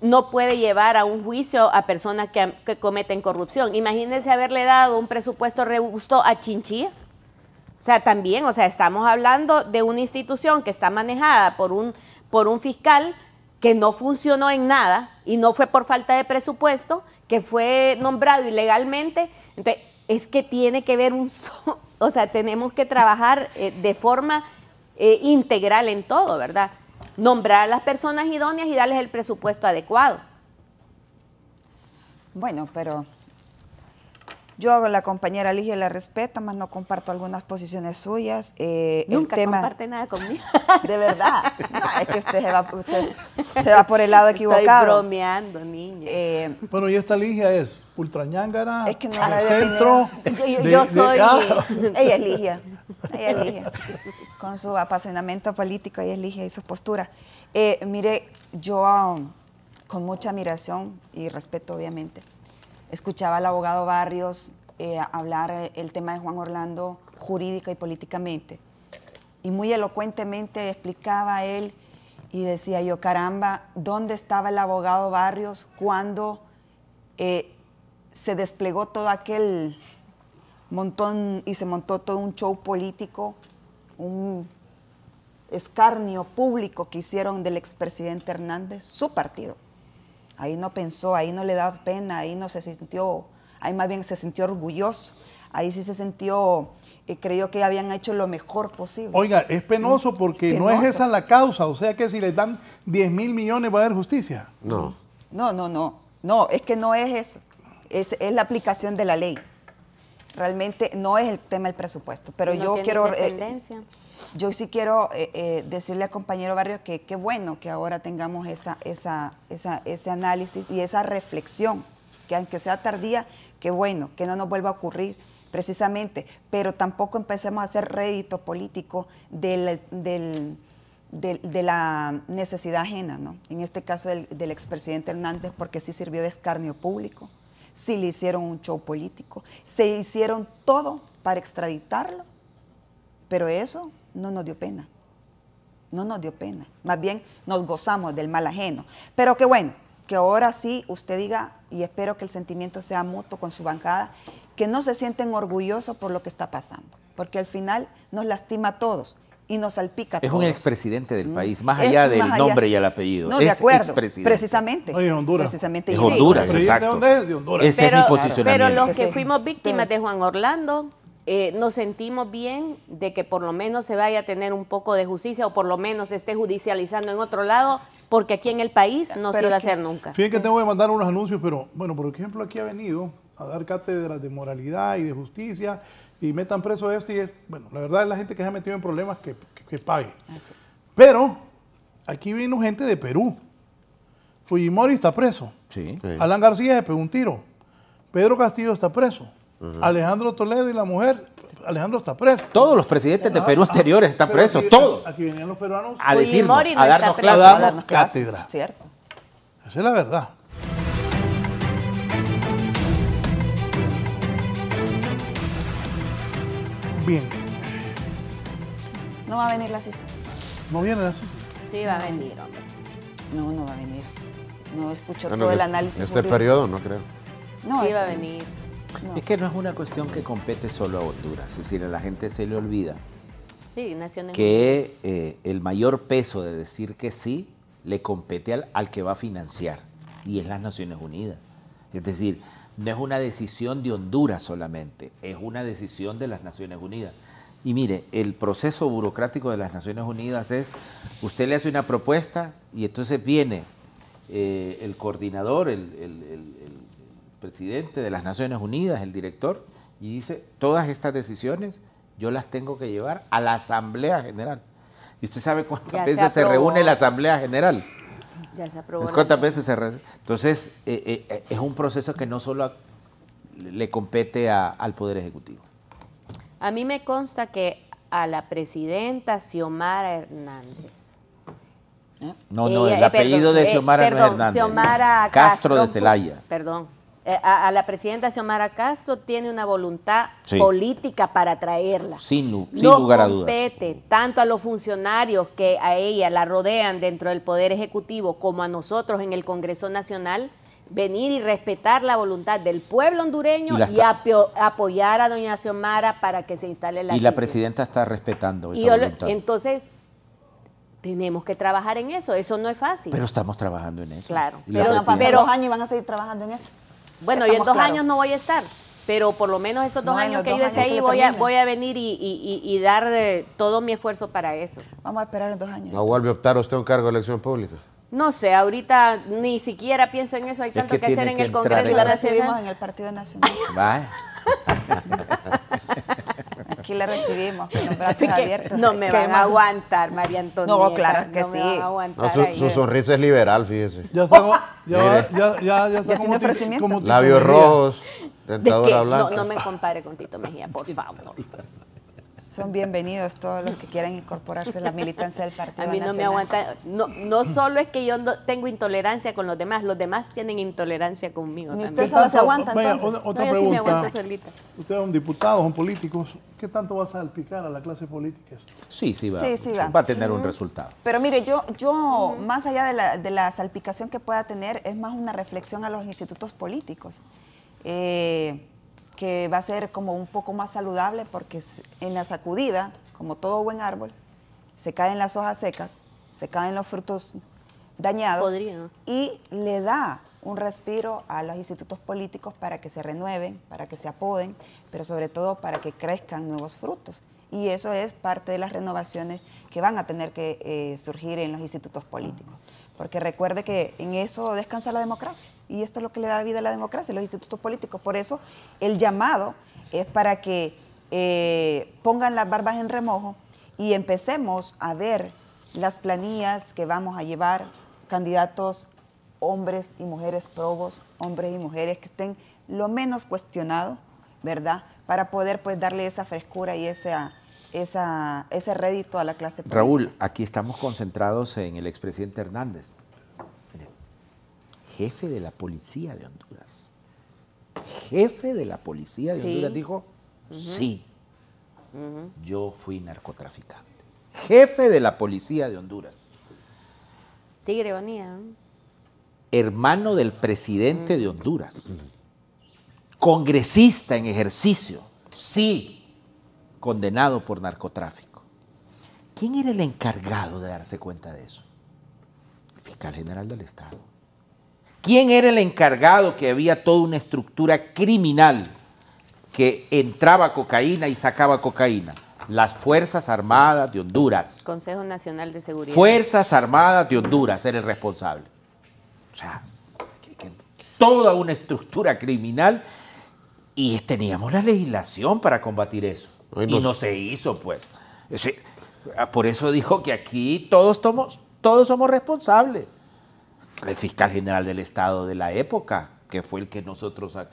no puede llevar a un juicio a personas que, cometen corrupción. Imagínense haberle dado un presupuesto robusto a Chinchilla. O sea, también, o sea, estamos hablando de una institución que está manejada por un, por un fiscal que no funcionó en nada y no fue por falta de presupuesto, que fue nombrado ilegalmente. Entonces, es que tiene que ver un... (laughs) o sea, tenemos que trabajar eh, de forma eh, integral en todo, ¿verdad? Nombrar a las personas idóneas y darles el presupuesto adecuado. Bueno, pero yo hago la compañera Ligia la respeto, más no comparto algunas posiciones suyas. Eh, Nunca el comparte nada conmigo. (laughs) De verdad. es que usted se va, se va por el lado equivocado. Estoy bromeando, niña. Eh, bueno, y esta Ligia es ultrañángara, es que no la centro. Yo, yo, yo soy... Ah. Ella es Ligia. Ella es Ligia. Con su apasionamiento político, ella es Ligia y su postura. Eh, mire, yo aún, um, con mucha admiración y respeto, obviamente, escuchaba al abogado Barrios eh, hablar eh, el tema de Juan Orlando jurídica y políticamente. Y muy elocuentemente explicaba él y decía yo, caramba, ¿dónde estaba el abogado Barrios cuando eh, se desplegó todo aquel montón y se montó todo un show político, un escarnio público que hicieron del expresidente Hernández, su partido? ahí no pensó, ahí no le da pena, ahí no se sintió, ahí más bien se sintió orgulloso, ahí sí se sintió eh, creyó que habían hecho lo mejor posible. Oiga, es mm, penoso porque no es esa la causa, o sea que si les dan 10 mil millones va a haber justicia. No. No, no, no, no, es que no es eso, es, la aplicación de la ley. Realmente no es el tema del presupuesto, pero yo quiero... Eh, yo sí quiero eh, eh, decirle al compañero Barrio que qué bueno que ahora tengamos ese análisis y esa reflexión, que aunque sea tardía, qué bueno, que no nos vuelva a ocurrir precisamente, pero tampoco empecemos a hacer rédito político de la necesidad ajena, ¿no? En este caso del, del expresidente Hernández, porque sí sirvió de escarnio público, sí le hicieron un show político, se hicieron todo para extraditarlo, pero eso no nos dio pena. No nos dio pena. Más bien nos gozamos del mal ajeno. Pero qué bueno, que ahora sí usted diga, y espero que el sentimiento sea mutuo con su bancada, que no se sienten orgullosos por lo que está pasando. Porque al final nos lastima a todos y nos salpica. a todos. Es un expresidente del mm. país, más allá del nombre y el apellido. No, de acuerdo. Precisamente. Honduras. Precisamente. Es Honduras, exacto. ¿De es? De Honduras. Ese es Pero los que fuimos víctimas de Juan Orlando eh, nos sentimos bien de que por lo menos se vaya a tener un poco de justicia o por lo menos se esté judicializando en otro lado, porque aquí en el país no se va a hacer nunca. Fíjense que tengo que mandar unos anuncios, pero bueno, por ejemplo, aquí ha venido a dar cátedras de moralidad y de justicia y metan preso a este y es, bueno, la verdad es la gente que se ha metido en problemas que, pague. Pero aquí vino gente de Perú. Fujimori está preso. Sí. Alan García se pegó un tiro. Pedro Castillo está preso. Alejandro Toledo y la mujer, Alejandro está preso. Todos los presidentes de ah, Perú ah, anteriores están presos, todos. Aquí venían los peruanos a decirnos, a darnos, clase, a darnos cátedra. Cierto. Esa es la verdad. Bien. No va a venir la CIS ¿No viene la CIS Sí, va a venir, No, no va a venir. No escucho ah, todo el análisis. En este periodo, no creo. No, iba este a venir. Es que no es una cuestión que compete solo a Honduras, es decir, a la gente se le olvida que eh, el mayor peso de decir que sí le compete al, al que va a financiar, y es las Naciones Unidas. Es decir, no es una decisión de Honduras solamente, es una decisión de las Naciones Unidas. Y mire, el proceso burocrático de las Naciones Unidas es, usted le hace una propuesta y entonces viene eh, el coordinador, el, presidente de las Naciones Unidas, el director, y dice, todas estas decisiones yo las tengo que llevar a la Asamblea General. ¿Y usted sabe cuántas veces se, reúne la Asamblea General? Ya se ¿Cuántas veces se reúne? Entonces, eh, eh, es un proceso que no solo le compete al Poder Ejecutivo. A mí me consta que a la presidenta Xiomara Hernández. ¿Eh? No, no, el apellido de Xiomara no es Hernández. Xiomara Castro, Castro de Zelaya. Perdón, eh, a, la presidenta Xiomara Castro tiene una voluntad política para traerla. Sin, lugar a dudas. compete tanto a los funcionarios que a ella la rodean dentro del Poder Ejecutivo como a nosotros en el Congreso Nacional venir y respetar la voluntad del pueblo hondureño y, apoyar a doña Xiomara para que se instale la Y la presidenta está respetando esa Entonces, tenemos que trabajar en eso, eso no es fácil. Pero estamos trabajando en eso. Claro, pero, dos años van a seguir trabajando en eso. Bueno, yo en dos años no voy a estar, pero por lo menos esos dos años que yo esté ahí voy a, voy a venir y, y, dar eh, todo mi esfuerzo para eso. Vamos a esperar en dos años. ¿No vuelve a optar usted un cargo de elección pública? No sé, ahorita ni siquiera pienso en eso, hay tanto que, hacer en el Congreso en recibimos en el Partido Nacional. (laughs) aquí la recibimos con los brazos abiertos. No me van a aguantar, María Antonia. No, claro que sí. su, sonrisa es liberal, fíjese. Ya está, ya, ya, ya, está como, Labios rojos, tentadora blanca. No, no me compare con Tito Mejía, por favor. Son bienvenidos todos los que quieran incorporarse a la militancia del Partido A mí no me aguanta. No, solo es que yo tengo intolerancia con los demás, los demás tienen intolerancia conmigo. Ustedes usted se aguanta, Otra Ustedes son diputados, son políticos. ¿Qué tanto va a salpicar a la clase política? Sí, sí va. Sí, sí va. va. a tener un resultado. Pero mire, yo, yo más allá de la, de la salpicación que pueda tener, es más una reflexión a los institutos políticos. Eh, que va a ser como un poco más saludable porque en la sacudida, como todo buen árbol, se caen las hojas secas, se caen los frutos dañados y le da un respiro a los institutos políticos para que se renueven, para que se apoden, pero sobre todo para que crezcan nuevos frutos. Y eso es parte de las renovaciones que van a tener que eh, surgir en los institutos políticos. Porque recuerde que en eso descansa la democracia y esto es lo que le da vida a la democracia, los institutos políticos. Por eso el llamado es para que eh, pongan las barbas en remojo y empecemos a ver las planillas que vamos a llevar candidatos hombres y mujeres probos, hombres y mujeres que estén lo menos cuestionados, ¿verdad? Para poder pues darle esa frescura y esa ese rédito a la clase política. Raúl, aquí estamos concentrados en el expresidente Hernández, jefe de la policía de Honduras. Jefe de la policía de Honduras dijo, sí, yo fui narcotraficante. Jefe de la policía de Honduras. Tigre Bonía. Hermano del presidente de Honduras. Congresista en ejercicio. Sí, condenado por narcotráfico. ¿Quién era el encargado de darse cuenta de eso? El fiscal general del Estado. ¿Quién era el encargado que había toda una estructura criminal que entraba cocaína y sacaba cocaína? Las Fuerzas Armadas de Honduras. Consejo Nacional de Seguridad. Fuerzas Armadas de Honduras era el responsable. O sea, toda una estructura criminal y teníamos la legislación para combatir eso. Y no se hizo, pues. Ah, por eso dijo que aquí todos somos, todos somos responsables. El fiscal general del Estado de la época, que fue el que nosotros, ah,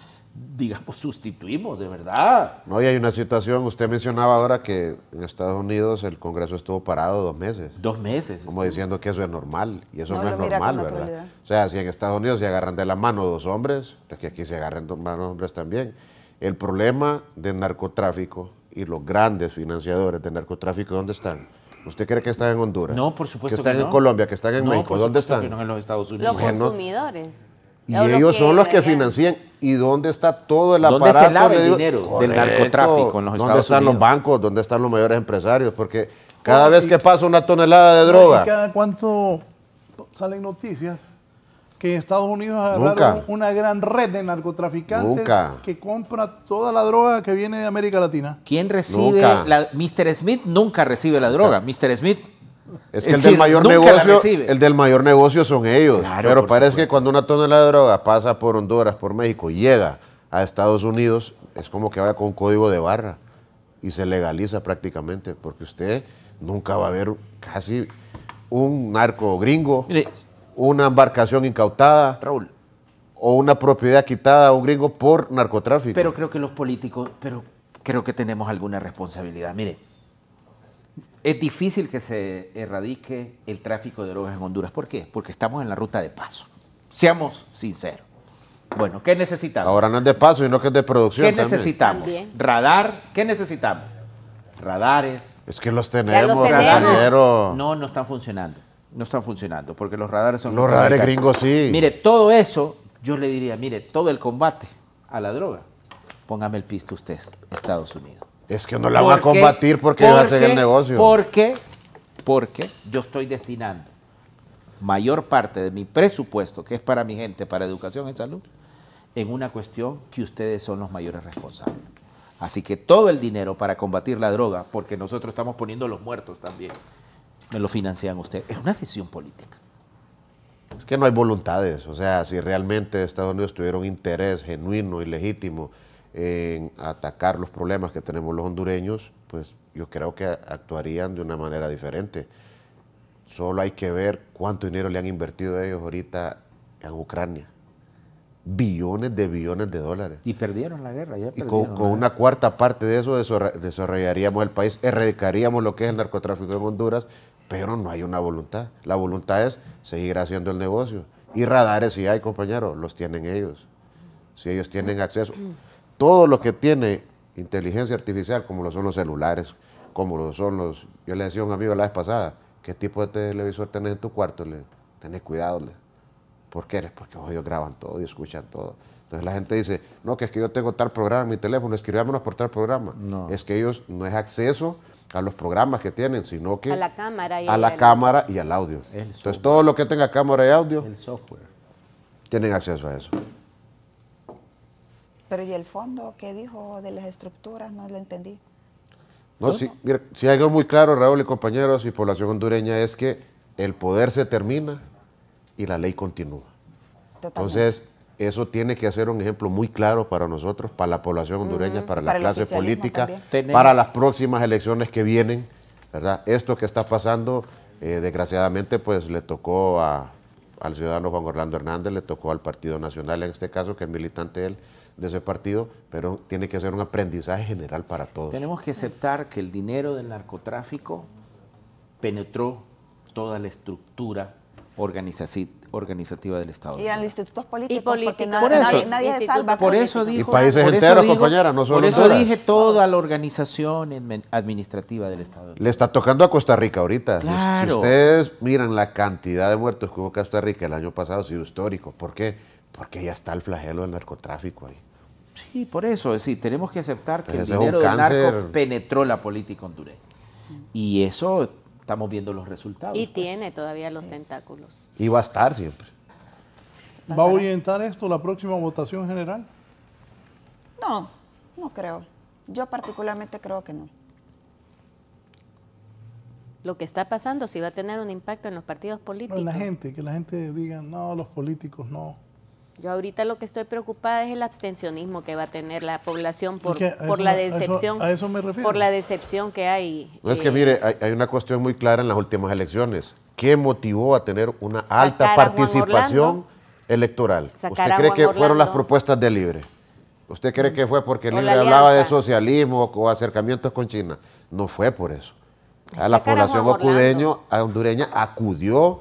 digamos, sustituimos, de verdad. No, y hay una situación, usted mencionaba ahora que en Estados Unidos el Congreso estuvo parado dos meses. Dos meses. Como diciendo que eso es normal, y eso no, es normal, ¿verdad? O sea, si en Estados Unidos se agarran de la mano dos hombres, que aquí se agarran de la dos hombres también. El problema del narcotráfico y los grandes financiadores del narcotráfico, ¿dónde están? ¿Usted cree que están en Honduras? No, por supuesto. Que están que en Colombia, que están en México. ¿Dónde están? No en los Estados Unidos. Los consumidores. Y ellos son los que financian. ¿Y dónde está todo el aparato? ¿Dónde se dinero del narcotráfico ¿Dónde están los bancos? ¿Dónde están los mayores empresarios? Porque cada vez que pasa una tonelada de droga. cada cuánto salen noticias? que en Estados Unidos agarraron una gran red de narcotraficantes que compra toda la droga que viene de América Latina. ¿Quién recibe la Mr. Smith nunca recibe la droga. Mr. Smith es que el, del mayor negocio, el del mayor negocio son ellos. pero parece que cuando una tonelada de droga pasa por Honduras, por México, llega a Estados Unidos, es como que vaya con código de barra y se legaliza prácticamente, porque usted nunca va a ver casi un narco gringo. Mire, una embarcación incautada. Raúl. O una propiedad quitada a un gringo por narcotráfico. Pero creo que los políticos, pero creo que tenemos alguna responsabilidad. Mire, es difícil que se erradique el tráfico de drogas en Honduras. ¿Por qué? Porque estamos en la ruta de paso. Seamos sinceros. Bueno, ¿qué necesitamos? Ahora no es de paso, sino que es de producción. ¿Qué necesitamos? Radar. ¿Qué necesitamos? Radares. Es que los tenemos, los Radares. No, no están funcionando no están funcionando, porque los radares son... Los radares gringos sí. Mire, todo eso, yo le diría, mire, todo el combate a la droga, póngame el pisto usted, Estados Unidos. Es que no la van a combatir porque, va a hacer el negocio. Porque, porque yo estoy destinando mayor parte de mi presupuesto, que es para mi gente, para educación y salud, en una cuestión que ustedes son los mayores responsables. Así que todo el dinero para combatir la droga, porque nosotros estamos poniendo los muertos también me lo financian ustedes. Es una decisión política. Es que no hay voluntades, o sea, si realmente Estados Unidos tuviera un interés genuino y legítimo en atacar los problemas que tenemos los hondureños, pues yo creo que actuarían de una manera diferente. Solo hay que ver cuánto dinero le han invertido ellos ahorita en Ucrania. Billones de billones de dólares. Y perdieron la guerra. y con, una cuarta parte de eso desarrollaríamos el país, erradicaríamos lo que es el narcotráfico en Honduras pero no hay una voluntad. La voluntad es seguir haciendo el negocio. Y radares si hay, compañero, los tienen ellos. Si ellos tienen acceso. Todo lo que tiene inteligencia artificial, como lo son los celulares, como lo son los... Yo le decía a un amigo la vez pasada, ¿qué tipo de televisor tenés en tu cuarto? Le, tenés cuidado. ¿Por qué? Porque oh, ellos graban todo y escuchan todo. Entonces la gente dice, no, que es que yo tengo tal programa en mi teléfono, escribámonos por tal programa. No. Es que ellos no es acceso a los programas que tienen, sino que a la cámara y, a la cámara y al audio. Entonces todo lo que tenga cámara y audio, el software, tienen acceso a eso. Pero y el fondo que dijo de las estructuras, no lo entendí. No, sí, si, si hay algo muy claro, Raúl y compañeros y población hondureña es que el poder se termina y la ley continúa. Totalmente. Entonces, eso tiene que ser un ejemplo muy claro para nosotros, para la población hondureña, para la clase política, para las próximas elecciones que vienen, ¿verdad? Esto que está pasando, eh, desgraciadamente, pues le tocó al ciudadano Juan Orlando Hernández, le tocó al Partido Nacional en este caso, que es militante de ese partido, pero tiene que ser un aprendizaje general para todos. Tenemos que aceptar que el dinero del narcotráfico penetró toda la estructura organizacional organizativa del Estado. Y a los institutos políticos, se salva. Por eso dijo, y países enteros, Por eso dije toda la organización administrativa del Estado. Le está tocando a Costa Rica ahorita. Si ustedes miran la cantidad de muertos que hubo Costa Rica el año pasado, ha sido histórico. ¿Por qué? Porque ya está el flagelo del narcotráfico ahí. Sí, por eso, es tenemos que aceptar que el dinero del narco penetró la política hondureña. Y eso estamos viendo los resultados. Y pues. tiene todavía los tentáculos. Y va a estar siempre. ¿Va a orientar esto la próxima votación general? No, no creo. Yo particularmente creo que no. Lo que está pasando, si va a tener un impacto en los partidos políticos. en la gente, que la gente diga, no, los políticos no. Yo ahorita lo que estoy preocupada es el abstencionismo que va a tener la población por, la decepción. Por la decepción que hay. es que eh, mire, hay, hay, una cuestión muy clara en las últimas elecciones. ¿Qué motivó a tener una alta participación electoral? ¿Usted cree que fueron las propuestas de Libre? ¿Usted cree que fue porque Libre hablaba de socialismo o acercamientos con China? No fue por eso. A la población hondureña acudió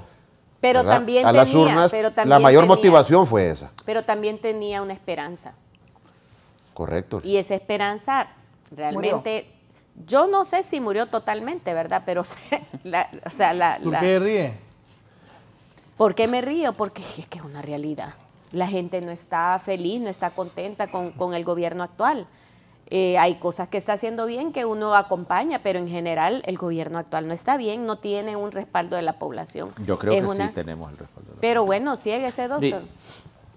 pero también a las urnas. Pero también la mayor motivación fue esa. Pero también tenía una esperanza. Correcto. Y esa esperanza realmente... Yo no sé si murió totalmente, ¿verdad? Pero, (laughs) ¿Por qué ríe? ¿Por qué me río? Porque es que es una realidad. La gente no está feliz, no está contenta con, el gobierno actual. Eh, hay cosas que está haciendo bien que uno acompaña, pero en general el gobierno actual no está bien, no tiene un respaldo de la población. Yo creo que sí tenemos el respaldo. De la pero bueno, ese doctor.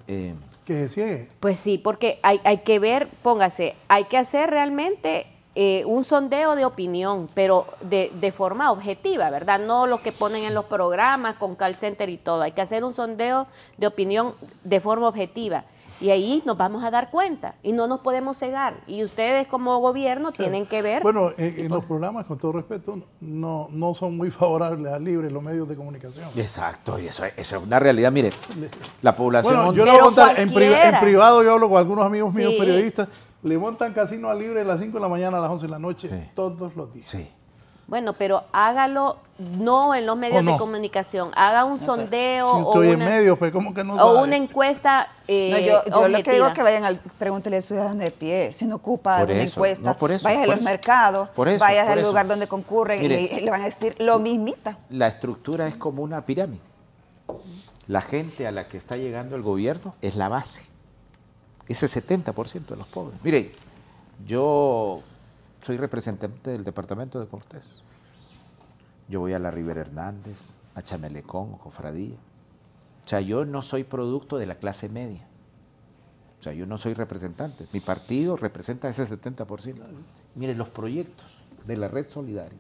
¿Qué eh... Pues sí, porque hay, hay que ver, póngase, hay que hacer realmente eh, un sondeo de opinión, pero de, de, forma objetiva, ¿verdad? No lo que ponen en los programas con call center y todo. Hay que hacer un sondeo de opinión de forma objetiva. Y ahí nos vamos a dar cuenta y no nos podemos cegar. Y ustedes como gobierno tienen que ver... Bueno, en, los programas, con todo respeto, no, no son muy favorables a Libre los medios de comunicación. Exacto, y eso, es una realidad. Mire, la población... Bueno, yo lo voy a contar, en, privado yo hablo con algunos amigos míos periodistas le montan casino a libre a las 5 de la mañana, a las 11 de la noche, todos los días. Bueno, pero hágalo no en los medios de comunicación, haga un sondeo o, una, medio, pues, una encuesta. Eh, yo, lo que digo es que vayan al, pregúntele al ciudadano de pie, si no ocupa por una encuesta, por a los mercados, vayas al lugar donde concurren y, le van a decir lo mismita. La estructura es como una pirámide. La gente a la que está llegando el gobierno es la base ese 70% de los pobres. Mire, yo soy representante del departamento de Cortés. Yo voy a la Rivera Hernández, a Chamelecón, a Cofradía. O sea, yo no soy producto de la clase media. O sea, yo no soy representante. Mi partido representa ese 70%. Mire, los proyectos de la red solidaria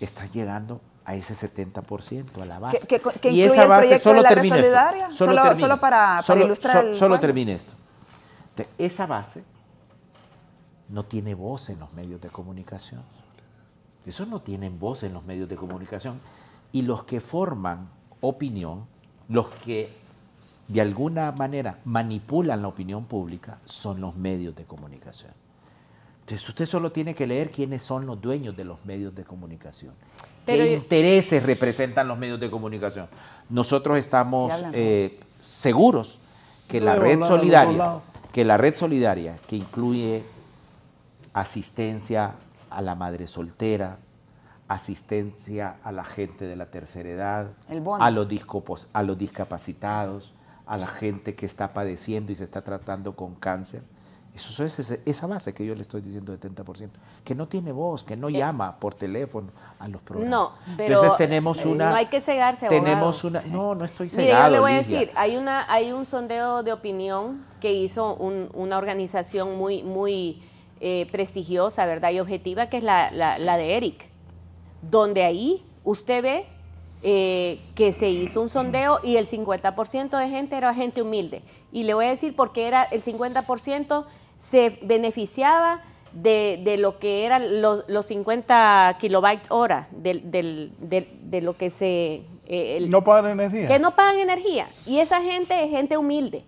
están llegando a ese 70%, a la base. y esa base solo termina. solo, para, solo termine esto esa base no tiene voz en los medios de comunicación. Eso no tienen voz en los medios de comunicación. Y los que forman opinión, los que de alguna manera manipulan la opinión pública, son los medios de comunicación. Entonces usted solo tiene que leer quiénes son los dueños de los medios de comunicación. ¿Qué intereses representan los medios de comunicación? Nosotros estamos eh, seguros que la red solidaria que la red solidaria, que incluye asistencia a la madre soltera, asistencia a la gente de la tercera edad, a los, discapacitados, a la gente que está padeciendo y se está tratando con cáncer, eso es esa base que yo le estoy diciendo, 70%, que no tiene voz, que no llama por teléfono a los programas. No, pero eh, no hay que cegarse, Tenemos una, no, no estoy cegado, Mire, yo le voy a decir, hay, una, hay un sondeo de opinión que hizo una organización muy, muy eh, prestigiosa, ¿verdad? Y objetiva, que es la, de Eric, donde ahí usted ve eh, que se hizo un sondeo y el 50% de gente era gente humilde. Y le voy a decir por qué era el 50% se beneficiaba de, lo que eran los, 50 kilobytes hora, de, lo que se... Eh, no pagan energía. Que no pagan energía. Y esa gente es gente humilde.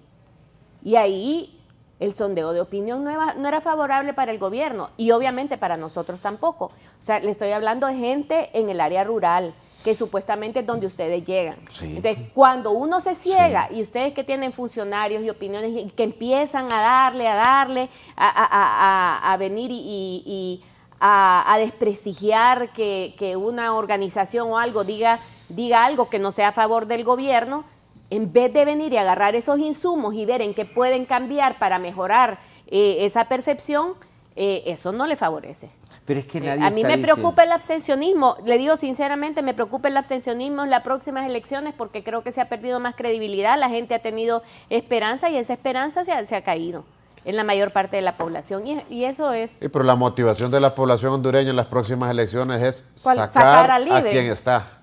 Y ahí el sondeo de opinión no era, favorable para el gobierno y obviamente para nosotros tampoco. O sea, le estoy hablando de gente en el área rural, que supuestamente es donde ustedes llegan. Entonces, cuando uno se ciega y ustedes que tienen funcionarios y opiniones y que empiezan a darle, a darle, a, venir y, a, desprestigiar que, una organización o algo diga, diga algo que no sea a favor del gobierno, en vez de venir y agarrar esos insumos y ver en qué pueden cambiar para mejorar eh, esa percepción, eh, eso no le favorece. Eh, a mí me preocupa el abstencionismo. Le digo sinceramente, me preocupa el abstencionismo en las próximas elecciones porque creo que se ha perdido más credibilidad, la gente ha tenido esperanza y esa esperanza se ha, caído en la mayor parte de la población. Y, eso es... pero la motivación de la población hondureña en las próximas elecciones es sacar, a, quien está.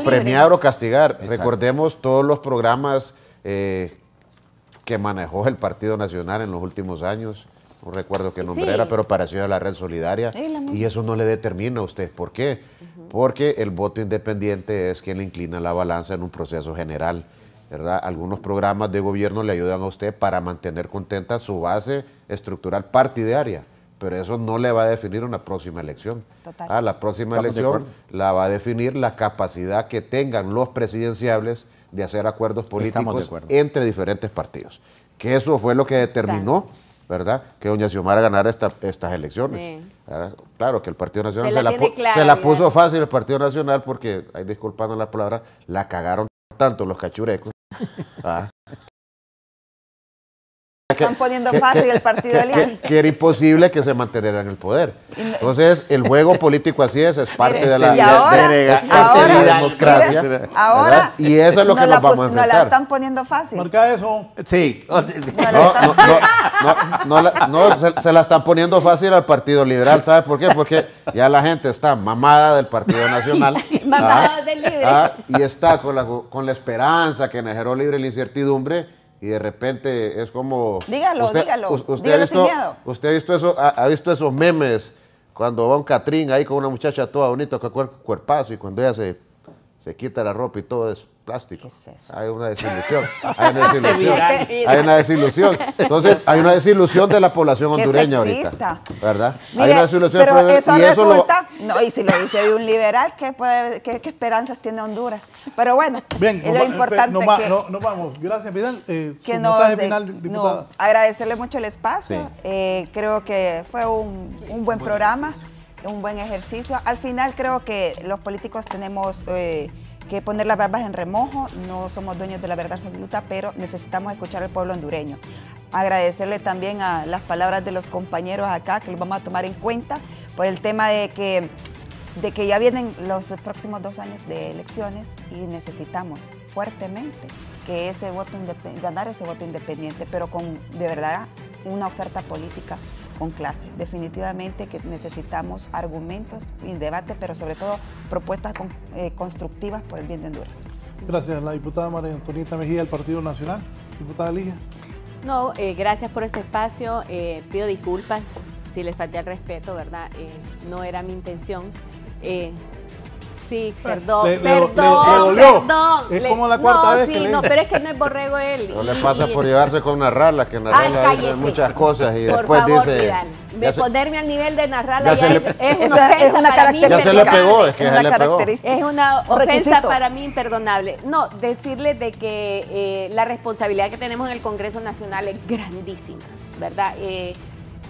o premiar o castigar. Recordemos todos los programas eh, que manejó el Partido Nacional en los últimos años recuerdo que nombre era, pero pareció la red solidaria. y eso no le determina a usted. ¿Por qué? Porque el voto independiente es quien le inclina la balanza en un proceso general. ¿verdad? Algunos programas de gobierno le ayudan a usted para mantener contenta su base estructural partidaria, pero eso no le va a definir una próxima elección. Total. Ah, la próxima elección la va a definir la capacidad que tengan los presidenciables de hacer acuerdos políticos entre diferentes partidos. Que eso fue lo que determinó. ¿verdad? Que doña Xiomara ganara esta, estas elecciones. Claro, que el Partido Nacional se, la, puso fácil el Partido Nacional porque, ahí disculpando la palabra, la cagaron tanto los cachurecos. (laughs) ¿ah? están poniendo fácil el partido de Que, era imposible que se mantuviera en el poder. Entonces, el juego político así es, es parte de la, democracia. y eso es lo que nos, vamos a enfrentar. la están poniendo fácil. Marca eso. Sí. No, no, no, se, la están poniendo fácil al Partido Liberal. ¿Sabes por qué? Porque ya la gente está mamada del Partido (laughs) Nacional. ¿ah? mamada del Libre. ¿Ah? y está con la, esperanza que en Libre la incertidumbre y de repente es como... Dígalo, dígalo, usted, dígalo ha visto, Usted ha visto, eso, ha, visto esos memes cuando va un Catrín ahí con una muchacha toda bonita, con cuerpazo, y cuando ella se quita la ropa y todo eso plástico. Hay una desilusión. (laughs) Hay una desilusión. Entonces, hay una desilusión de la población hondureña ahorita. ¿Verdad? hay una desilusión. Pero pues, eso y eso resulta. No, y si lo dice un liberal, ¿qué, qué, esperanzas tiene Honduras? Pero bueno, no, lo importante. No, que, no, no, vamos. Gracias, Vidal. Eh, que nos, final, agradecerle mucho el espacio. Eh, creo que fue un, buen, programa, un buen ejercicio. Al final, creo que los políticos tenemos. Eh, que poner las barbas en remojo, no somos dueños de la verdad absoluta, pero necesitamos escuchar al pueblo hondureño. Agradecerle también a las palabras de los compañeros acá, que los vamos a tomar en cuenta, por el tema de que, de que ya vienen los próximos dos años de elecciones y necesitamos fuertemente que ese voto ganar ese voto independiente, pero con de verdad una oferta política con clase. Definitivamente que necesitamos argumentos y debate, pero sobre todo propuestas eh, constructivas por el bien de Honduras. Gracias, la diputada María Antonieta Mejía del Partido Nacional. Diputada Ligia. No, eh, gracias por este espacio. Eh, pido disculpas si les falté el respeto, ¿verdad? no era mi intención. Sí, perdón, perdón, perdón. Es como la cuarta no, vez. Sí, que no, pero es que no es borrego él. No le pasa por llevarse con Narrala, que Narrala dice muchas cosas y después dice. de ponerme al nivel de Narrala ya, es, una ofensa es una para mí. se le pegó, es que una le pegó. Es una ofensa para mí imperdonable. No, decirle de que eh, la responsabilidad que tenemos en el Congreso Nacional es grandísima, ¿verdad? Eh,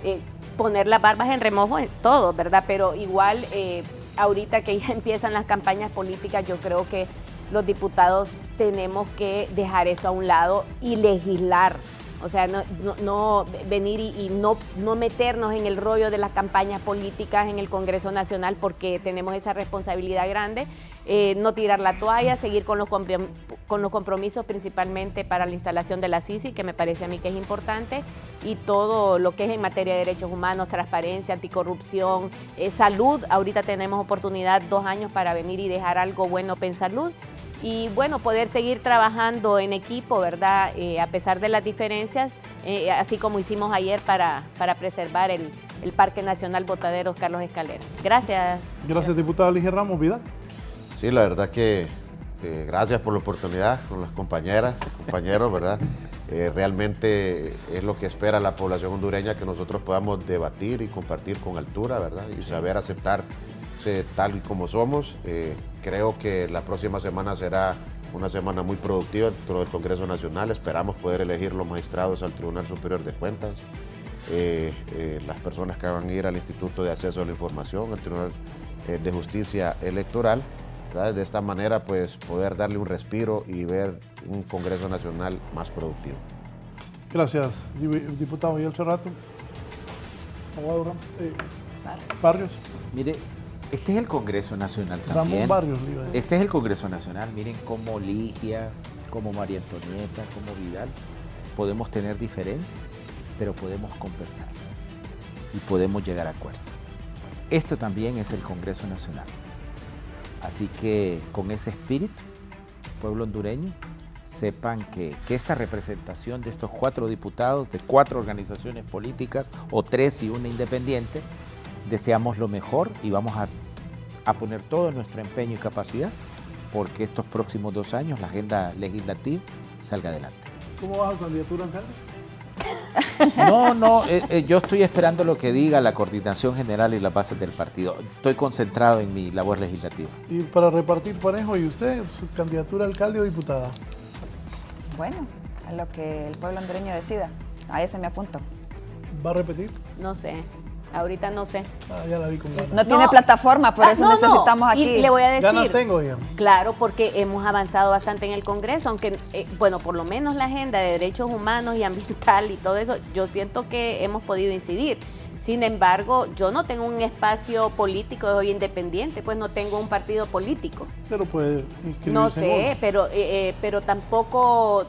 eh, poner las barbas en remojo en todo, ¿verdad? Pero igual eh, ahorita que ya (laughs) empiezan las campañas políticas, yo creo que los diputados tenemos que dejar eso a un lado y legislar o sea, no, venir y, no, no meternos en el rollo de las campañas políticas en el Congreso Nacional porque tenemos esa responsabilidad grande, eh, no tirar la toalla, seguir con los, con los compromisos principalmente para la instalación de la CICI, que me parece a mí que es importante, y todo lo que es en materia de derechos humanos, transparencia, anticorrupción, eh, salud. Ahorita tenemos oportunidad, dos años para venir y dejar algo bueno en salud y bueno, poder seguir trabajando en equipo, ¿verdad? Eh, a pesar de las diferencias, eh, así como hicimos ayer para, para preservar el, Parque Nacional Botaderos Carlos Escalera. Gracias. Gracias, diputada Ligia Ramos ¿Vida? Sí, la verdad que eh, gracias por la oportunidad con las compañeras, compañeros, ¿verdad? realmente es lo que espera la población hondureña que nosotros podamos debatir y compartir con altura, ¿verdad? Y saber aceptar tal y como somos. Eh, creo que la próxima semana será una semana muy productiva dentro del Congreso Nacional. Esperamos poder elegir los magistrados al Tribunal Superior de Cuentas, eh, eh, las personas que van a ir al Instituto de Acceso a la Información, al Tribunal de Justicia Electoral. De esta manera, pues poder darle un respiro y ver un Congreso Nacional más productivo. Gracias, diputado Miguel Cerrato. Barrios. Mire, este es el Congreso Nacional también. este es el Congreso Nacional. Miren cómo Ligia, como María Antonieta, como Vidal, podemos tener diferencias, pero podemos conversar y podemos llegar a acuerdos. Esto también es el Congreso Nacional. Así que con ese espíritu, pueblo hondureño, sepan que, que, esta representación de estos cuatro diputados, de cuatro organizaciones políticas, o tres y una independiente, deseamos lo mejor y vamos a, poner todo nuestro empeño y capacidad porque estos próximos dos años la agenda legislativa salga adelante. ¿Cómo va su candidatura, alcalde? No, no, eh, eh, yo estoy esperando lo que diga la coordinación general y las bases del partido. Estoy concentrado en mi labor legislativa. Y para repartir parejo, ¿y usted, su candidatura alcalde o diputada? Bueno, a lo que el pueblo hondureño decida. A ese me apunto. ¿Va a repetir? No sé. Ahorita no sé. Ah, ya la vi con No, tiene plataforma, por ah, eso necesitamos aquí. Y le voy a decir. tengo, ya. Claro, porque hemos avanzado bastante en el Congreso, aunque, eh, bueno, por lo menos la agenda de derechos humanos y ambiental y todo eso, yo siento que hemos podido incidir. Sin embargo, yo no tengo un espacio político, soy independiente, pues no tengo un partido político. Pero puede No sé, pero, eh, eh, pero tampoco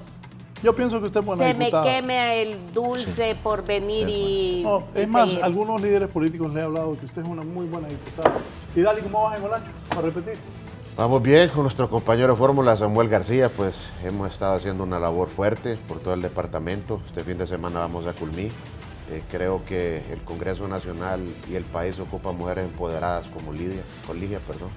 yo pienso que usted es buena Se me queme el dulce por venir y. es más, algunos líderes políticos le he hablado que usted es una muy buena diputada. Y dale, ¿cómo va? en Olancho? Para repetir. Vamos bien con nuestro compañero fórmula Samuel García, pues hemos estado haciendo una labor fuerte por todo el departamento. Este fin de semana vamos a Culmí. Eh, creo que el Congreso Nacional y el país ocupan mujeres empoderadas como Lidia, con perdón.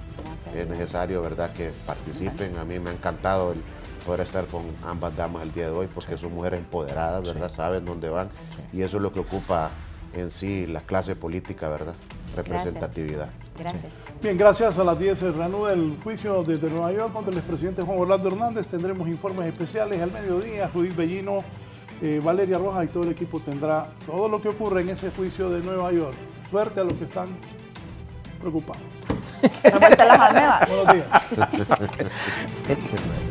es necesario, ¿verdad?, que participen. A mí me ha encantado el, poder estar con ambas damas el día de hoy, porque son mujeres empoderadas, ¿verdad? Saben dónde van y eso es lo que ocupa en sí la clase política, ¿verdad? Representatividad. Gracias. Bien, gracias. A las 10 se reanuda el juicio desde Nueva York contra el expresidente Juan Orlando Hernández. Tendremos informes especiales al mediodía. Judith Bellino, eh, Valeria Rojas y todo el equipo tendrá todo lo que ocurre en ese juicio de Nueva York. Suerte a los que están preocupados. (laughs) Buenos días. (laughs)